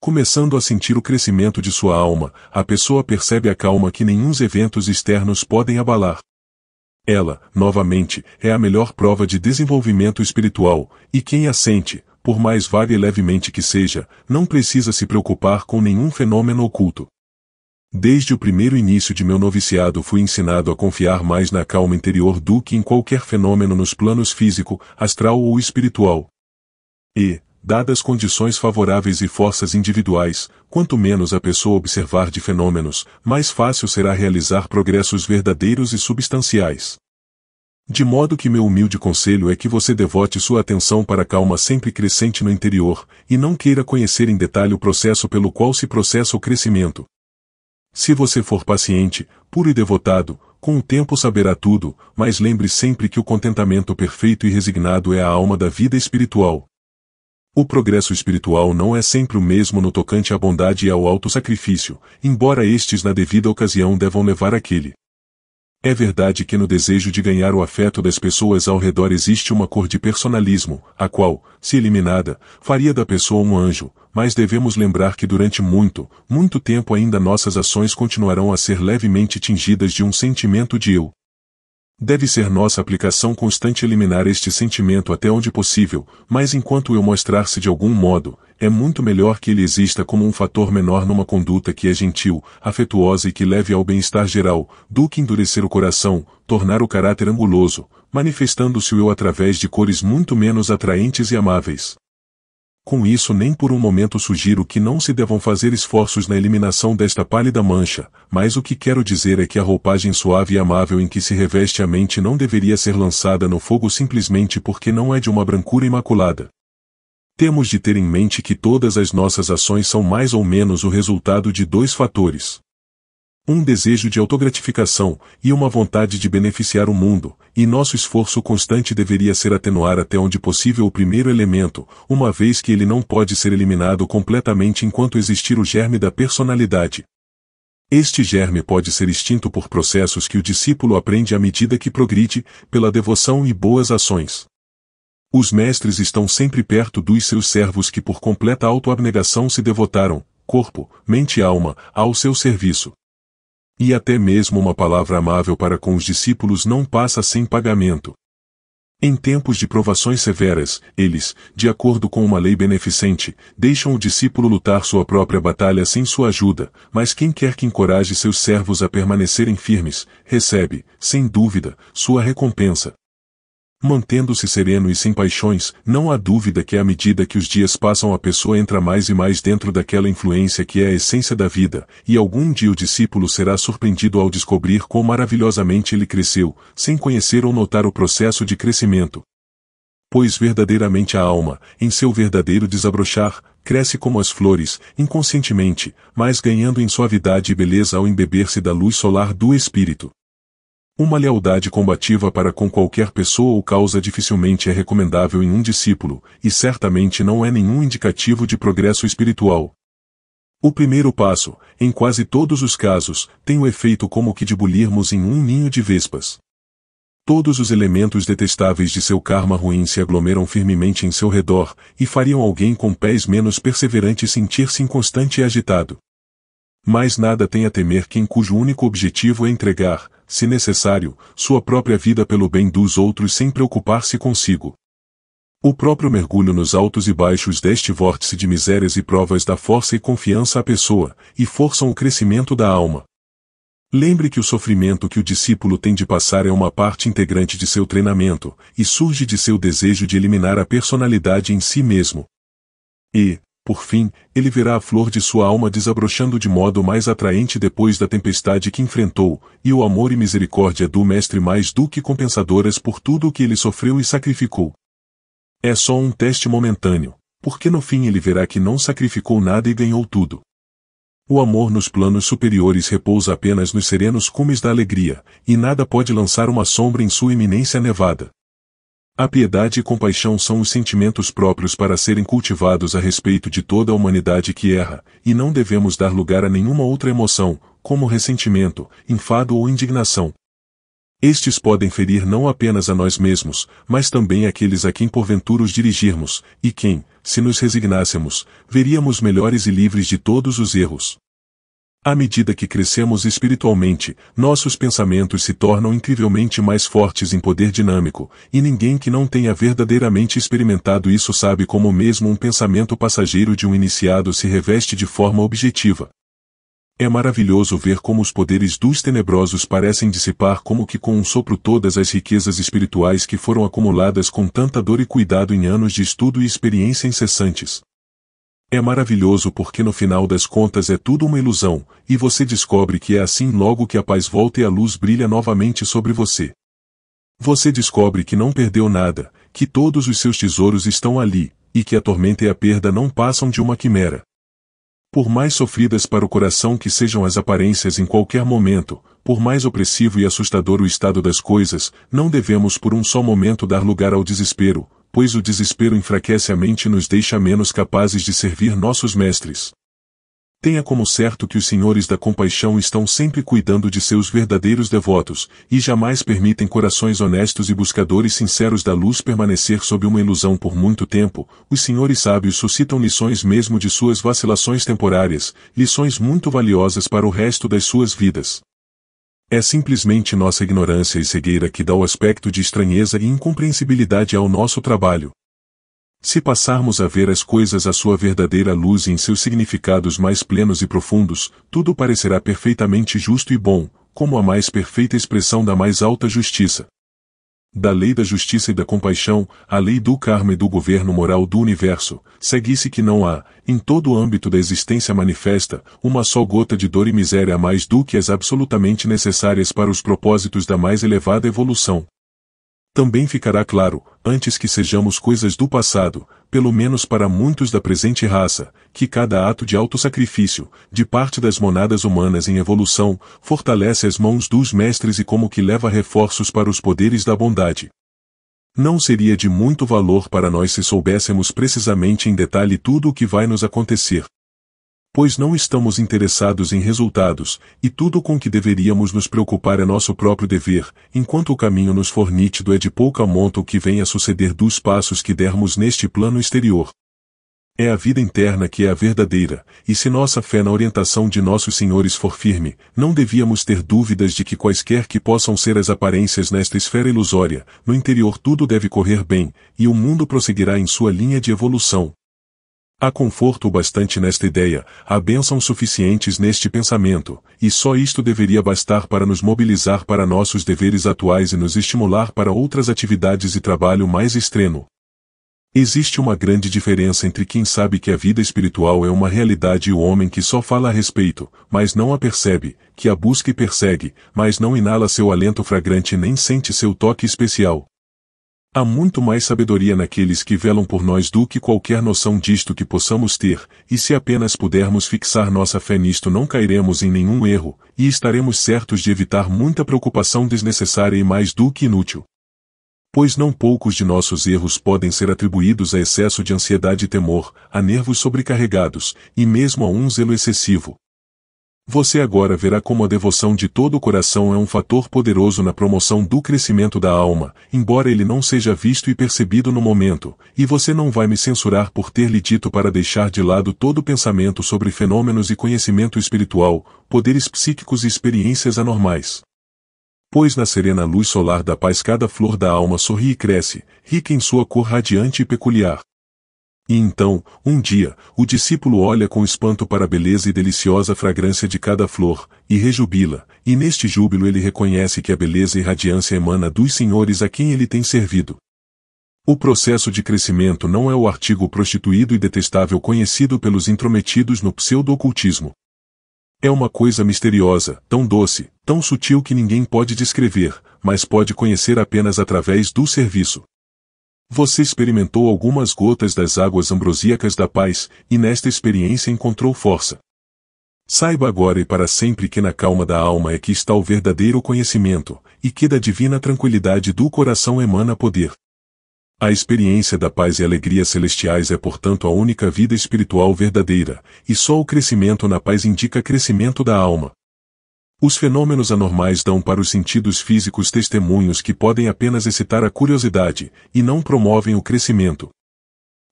Começando a sentir o crescimento de sua alma, a pessoa percebe a calma que nenhum eventos externos podem abalar. Ela, novamente, é a melhor prova de desenvolvimento espiritual, e quem a sente, por mais e levemente que seja, não precisa se preocupar com nenhum fenômeno oculto. Desde o primeiro início de meu noviciado fui ensinado a confiar mais na calma interior do que em qualquer fenômeno nos planos físico, astral ou espiritual. E, dadas condições favoráveis e forças individuais, quanto menos a pessoa observar de fenômenos, mais fácil será realizar progressos verdadeiros e substanciais. De modo que meu humilde conselho é que você devote sua atenção para a calma sempre crescente no interior, e não queira conhecer em detalhe o processo pelo qual se processa o crescimento. Se você for paciente, puro e devotado, com o tempo saberá tudo, mas lembre sempre que o contentamento perfeito e resignado é a alma da vida espiritual. O progresso espiritual não é sempre o mesmo no tocante à bondade e ao autossacrifício, embora estes na devida ocasião devam levar aquele. É verdade que no desejo de ganhar o afeto das pessoas ao redor existe uma cor de personalismo, a qual, se eliminada, faria da pessoa um anjo, mas devemos lembrar que durante muito, muito tempo ainda nossas ações continuarão a ser levemente tingidas de um sentimento de eu, Deve ser nossa aplicação constante eliminar este sentimento até onde possível, mas enquanto eu mostrar-se de algum modo, é muito melhor que ele exista como um fator menor numa conduta que é gentil, afetuosa e que leve ao bem-estar geral, do que endurecer o coração, tornar o caráter anguloso, manifestando-se o eu através de cores muito menos atraentes e amáveis. Com isso nem por um momento sugiro que não se devam fazer esforços na eliminação desta pálida mancha, mas o que quero dizer é que a roupagem suave e amável em que se reveste a mente não deveria ser lançada no fogo simplesmente porque não é de uma brancura imaculada. Temos de ter em mente que todas as nossas ações são mais ou menos o resultado de dois fatores um desejo de autogratificação e uma vontade de beneficiar o mundo, e nosso esforço constante deveria ser atenuar até onde possível o primeiro elemento, uma vez que ele não pode ser eliminado completamente enquanto existir o germe da personalidade. Este germe pode ser extinto por processos que o discípulo aprende à medida que progride, pela devoção e boas ações. Os mestres estão sempre perto dos seus servos que por completa autoabnegação se devotaram, corpo, mente e alma, ao seu serviço. E até mesmo uma palavra amável para com os discípulos não passa sem pagamento. Em tempos de provações severas, eles, de acordo com uma lei beneficente, deixam o discípulo lutar sua própria batalha sem sua ajuda, mas quem quer que encoraje seus servos a permanecerem firmes, recebe, sem dúvida, sua recompensa, Mantendo-se sereno e sem paixões, não há dúvida que à medida que os dias passam a pessoa entra mais e mais dentro daquela influência que é a essência da vida, e algum dia o discípulo será surpreendido ao descobrir quão maravilhosamente ele cresceu, sem conhecer ou notar o processo de crescimento. Pois verdadeiramente a alma, em seu verdadeiro desabrochar, cresce como as flores, inconscientemente, mas ganhando em suavidade e beleza ao embeber-se da luz solar do Espírito. Uma lealdade combativa para com qualquer pessoa ou causa dificilmente é recomendável em um discípulo, e certamente não é nenhum indicativo de progresso espiritual. O primeiro passo, em quase todos os casos, tem o efeito como que de bulirmos em um ninho de vespas. Todos os elementos detestáveis de seu karma ruim se aglomeram firmemente em seu redor, e fariam alguém com pés menos perseverante sentir-se inconstante e agitado. Mas nada tem a temer quem cujo único objetivo é entregar, se necessário, sua própria vida pelo bem dos outros sem preocupar-se consigo. O próprio mergulho nos altos e baixos deste vórtice de misérias e provas dá força e confiança à pessoa, e forçam o crescimento da alma. Lembre que o sofrimento que o discípulo tem de passar é uma parte integrante de seu treinamento, e surge de seu desejo de eliminar a personalidade em si mesmo. E, por fim, ele verá a flor de sua alma desabrochando de modo mais atraente depois da tempestade que enfrentou, e o amor e misericórdia do Mestre mais do que compensadoras por tudo o que ele sofreu e sacrificou. É só um teste momentâneo, porque no fim ele verá que não sacrificou nada e ganhou tudo. O amor nos planos superiores repousa apenas nos serenos cumes da alegria, e nada pode lançar uma sombra em sua iminência nevada. A piedade e compaixão são os sentimentos próprios para serem cultivados a respeito de toda a humanidade que erra, e não devemos dar lugar a nenhuma outra emoção, como ressentimento, enfado ou indignação. Estes podem ferir não apenas a nós mesmos, mas também aqueles a quem porventura os dirigirmos, e quem, se nos resignássemos, veríamos melhores e livres de todos os erros. À medida que crescemos espiritualmente, nossos pensamentos se tornam incrivelmente mais fortes em poder dinâmico, e ninguém que não tenha verdadeiramente experimentado isso sabe como mesmo um pensamento passageiro de um iniciado se reveste de forma objetiva. É maravilhoso ver como os poderes dos tenebrosos parecem dissipar como que com um sopro todas as riquezas espirituais que foram acumuladas com tanta dor e cuidado em anos de estudo e experiência incessantes. É maravilhoso porque no final das contas é tudo uma ilusão, e você descobre que é assim logo que a paz volta e a luz brilha novamente sobre você. Você descobre que não perdeu nada, que todos os seus tesouros estão ali, e que a tormenta e a perda não passam de uma quimera. Por mais sofridas para o coração que sejam as aparências em qualquer momento, por mais opressivo e assustador o estado das coisas, não devemos por um só momento dar lugar ao desespero, pois o desespero enfraquece a mente e nos deixa menos capazes de servir nossos mestres. Tenha como certo que os senhores da compaixão estão sempre cuidando de seus verdadeiros devotos, e jamais permitem corações honestos e buscadores sinceros da luz permanecer sob uma ilusão por muito tempo. Os senhores sábios suscitam lições mesmo de suas vacilações temporárias, lições muito valiosas para o resto das suas vidas. É simplesmente nossa ignorância e cegueira que dá o aspecto de estranheza e incompreensibilidade ao nosso trabalho. Se passarmos a ver as coisas à sua verdadeira luz e em seus significados mais plenos e profundos, tudo parecerá perfeitamente justo e bom, como a mais perfeita expressão da mais alta justiça da lei da justiça e da compaixão, a lei do karma e do governo moral do universo, segue-se que não há, em todo o âmbito da existência manifesta, uma só gota de dor e miséria a mais do que as absolutamente necessárias para os propósitos da mais elevada evolução, também ficará claro, antes que sejamos coisas do passado, pelo menos para muitos da presente raça, que cada ato de autossacrifício, de parte das monadas humanas em evolução, fortalece as mãos dos mestres e como que leva reforços para os poderes da bondade. Não seria de muito valor para nós se soubéssemos precisamente em detalhe tudo o que vai nos acontecer, pois não estamos interessados em resultados, e tudo com que deveríamos nos preocupar é nosso próprio dever, enquanto o caminho nos for nítido é de pouca monta o que vem a suceder dos passos que dermos neste plano exterior. É a vida interna que é a verdadeira, e se nossa fé na orientação de nossos senhores for firme, não devíamos ter dúvidas de que quaisquer que possam ser as aparências nesta esfera ilusória, no interior tudo deve correr bem, e o mundo prosseguirá em sua linha de evolução, Há conforto bastante nesta ideia, há bênçãos suficientes neste pensamento, e só isto deveria bastar para nos mobilizar para nossos deveres atuais e nos estimular para outras atividades e trabalho mais estreno. Existe uma grande diferença entre quem sabe que a vida espiritual é uma realidade e o homem que só fala a respeito, mas não a percebe, que a busca e persegue, mas não inala seu alento fragrante nem sente seu toque especial. Há muito mais sabedoria naqueles que velam por nós do que qualquer noção disto que possamos ter, e se apenas pudermos fixar nossa fé nisto não cairemos em nenhum erro, e estaremos certos de evitar muita preocupação desnecessária e mais do que inútil. Pois não poucos de nossos erros podem ser atribuídos a excesso de ansiedade e temor, a nervos sobrecarregados, e mesmo a um zelo excessivo, você agora verá como a devoção de todo o coração é um fator poderoso na promoção do crescimento da alma, embora ele não seja visto e percebido no momento, e você não vai me censurar por ter lhe dito para deixar de lado todo pensamento sobre fenômenos e conhecimento espiritual, poderes psíquicos e experiências anormais. Pois na serena luz solar da paz cada flor da alma sorri e cresce, rica em sua cor radiante e peculiar. E então, um dia, o discípulo olha com espanto para a beleza e deliciosa fragrância de cada flor, e rejubila, e neste júbilo ele reconhece que a beleza e radiância emana dos senhores a quem ele tem servido. O processo de crescimento não é o artigo prostituído e detestável conhecido pelos intrometidos no pseudo-ocultismo. É uma coisa misteriosa, tão doce, tão sutil que ninguém pode descrever, mas pode conhecer apenas através do serviço. Você experimentou algumas gotas das águas ambrosíacas da paz, e nesta experiência encontrou força. Saiba agora e para sempre que na calma da alma é que está o verdadeiro conhecimento, e que da divina tranquilidade do coração emana poder. A experiência da paz e alegria celestiais é portanto a única vida espiritual verdadeira, e só o crescimento na paz indica crescimento da alma. Os fenômenos anormais dão para os sentidos físicos testemunhos que podem apenas excitar a curiosidade, e não promovem o crescimento.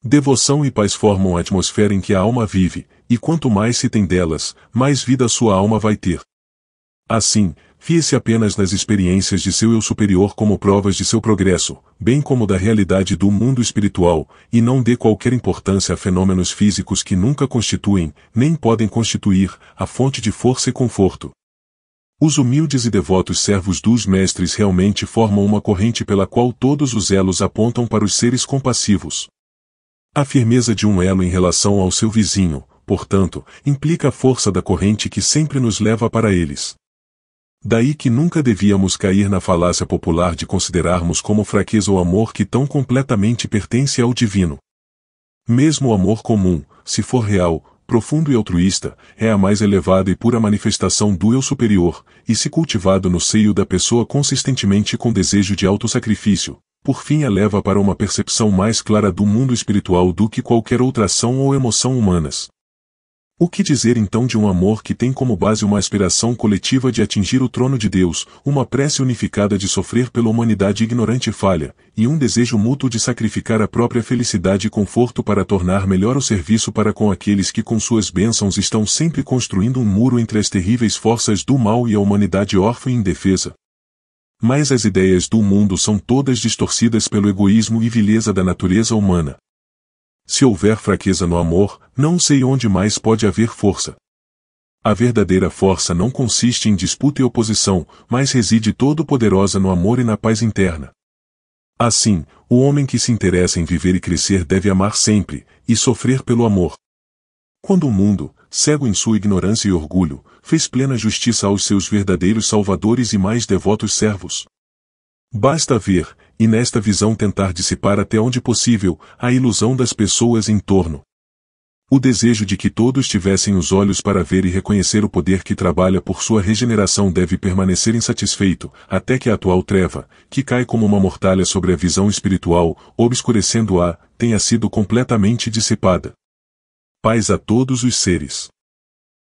Devoção e paz formam a atmosfera em que a alma vive, e quanto mais se tem delas, mais vida sua alma vai ter. Assim, fie-se apenas nas experiências de seu eu superior como provas de seu progresso, bem como da realidade do mundo espiritual, e não dê qualquer importância a fenômenos físicos que nunca constituem, nem podem constituir, a fonte de força e conforto. Os humildes e devotos servos dos mestres realmente formam uma corrente pela qual todos os elos apontam para os seres compassivos. A firmeza de um elo em relação ao seu vizinho, portanto, implica a força da corrente que sempre nos leva para eles. Daí que nunca devíamos cair na falácia popular de considerarmos como fraqueza o amor que tão completamente pertence ao divino. Mesmo o amor comum, se for real, profundo e altruísta, é a mais elevada e pura manifestação do eu superior, e se cultivado no seio da pessoa consistentemente com desejo de autossacrifício, por fim a leva para uma percepção mais clara do mundo espiritual do que qualquer outra ação ou emoção humanas. O que dizer então de um amor que tem como base uma aspiração coletiva de atingir o trono de Deus, uma prece unificada de sofrer pela humanidade ignorante e falha, e um desejo mútuo de sacrificar a própria felicidade e conforto para tornar melhor o serviço para com aqueles que com suas bênçãos estão sempre construindo um muro entre as terríveis forças do mal e a humanidade órfã e indefesa? Mas as ideias do mundo são todas distorcidas pelo egoísmo e vileza da natureza humana. Se houver fraqueza no amor, não sei onde mais pode haver força. A verdadeira força não consiste em disputa e oposição, mas reside todo-poderosa no amor e na paz interna. Assim, o homem que se interessa em viver e crescer deve amar sempre, e sofrer pelo amor. Quando o mundo, cego em sua ignorância e orgulho, fez plena justiça aos seus verdadeiros salvadores e mais devotos servos. Basta ver, e nesta visão tentar dissipar até onde possível a ilusão das pessoas em torno. O desejo de que todos tivessem os olhos para ver e reconhecer o poder que trabalha por sua regeneração deve permanecer insatisfeito, até que a atual treva, que cai como uma mortalha sobre a visão espiritual, obscurecendo-a, tenha sido completamente dissipada. Paz a todos os seres.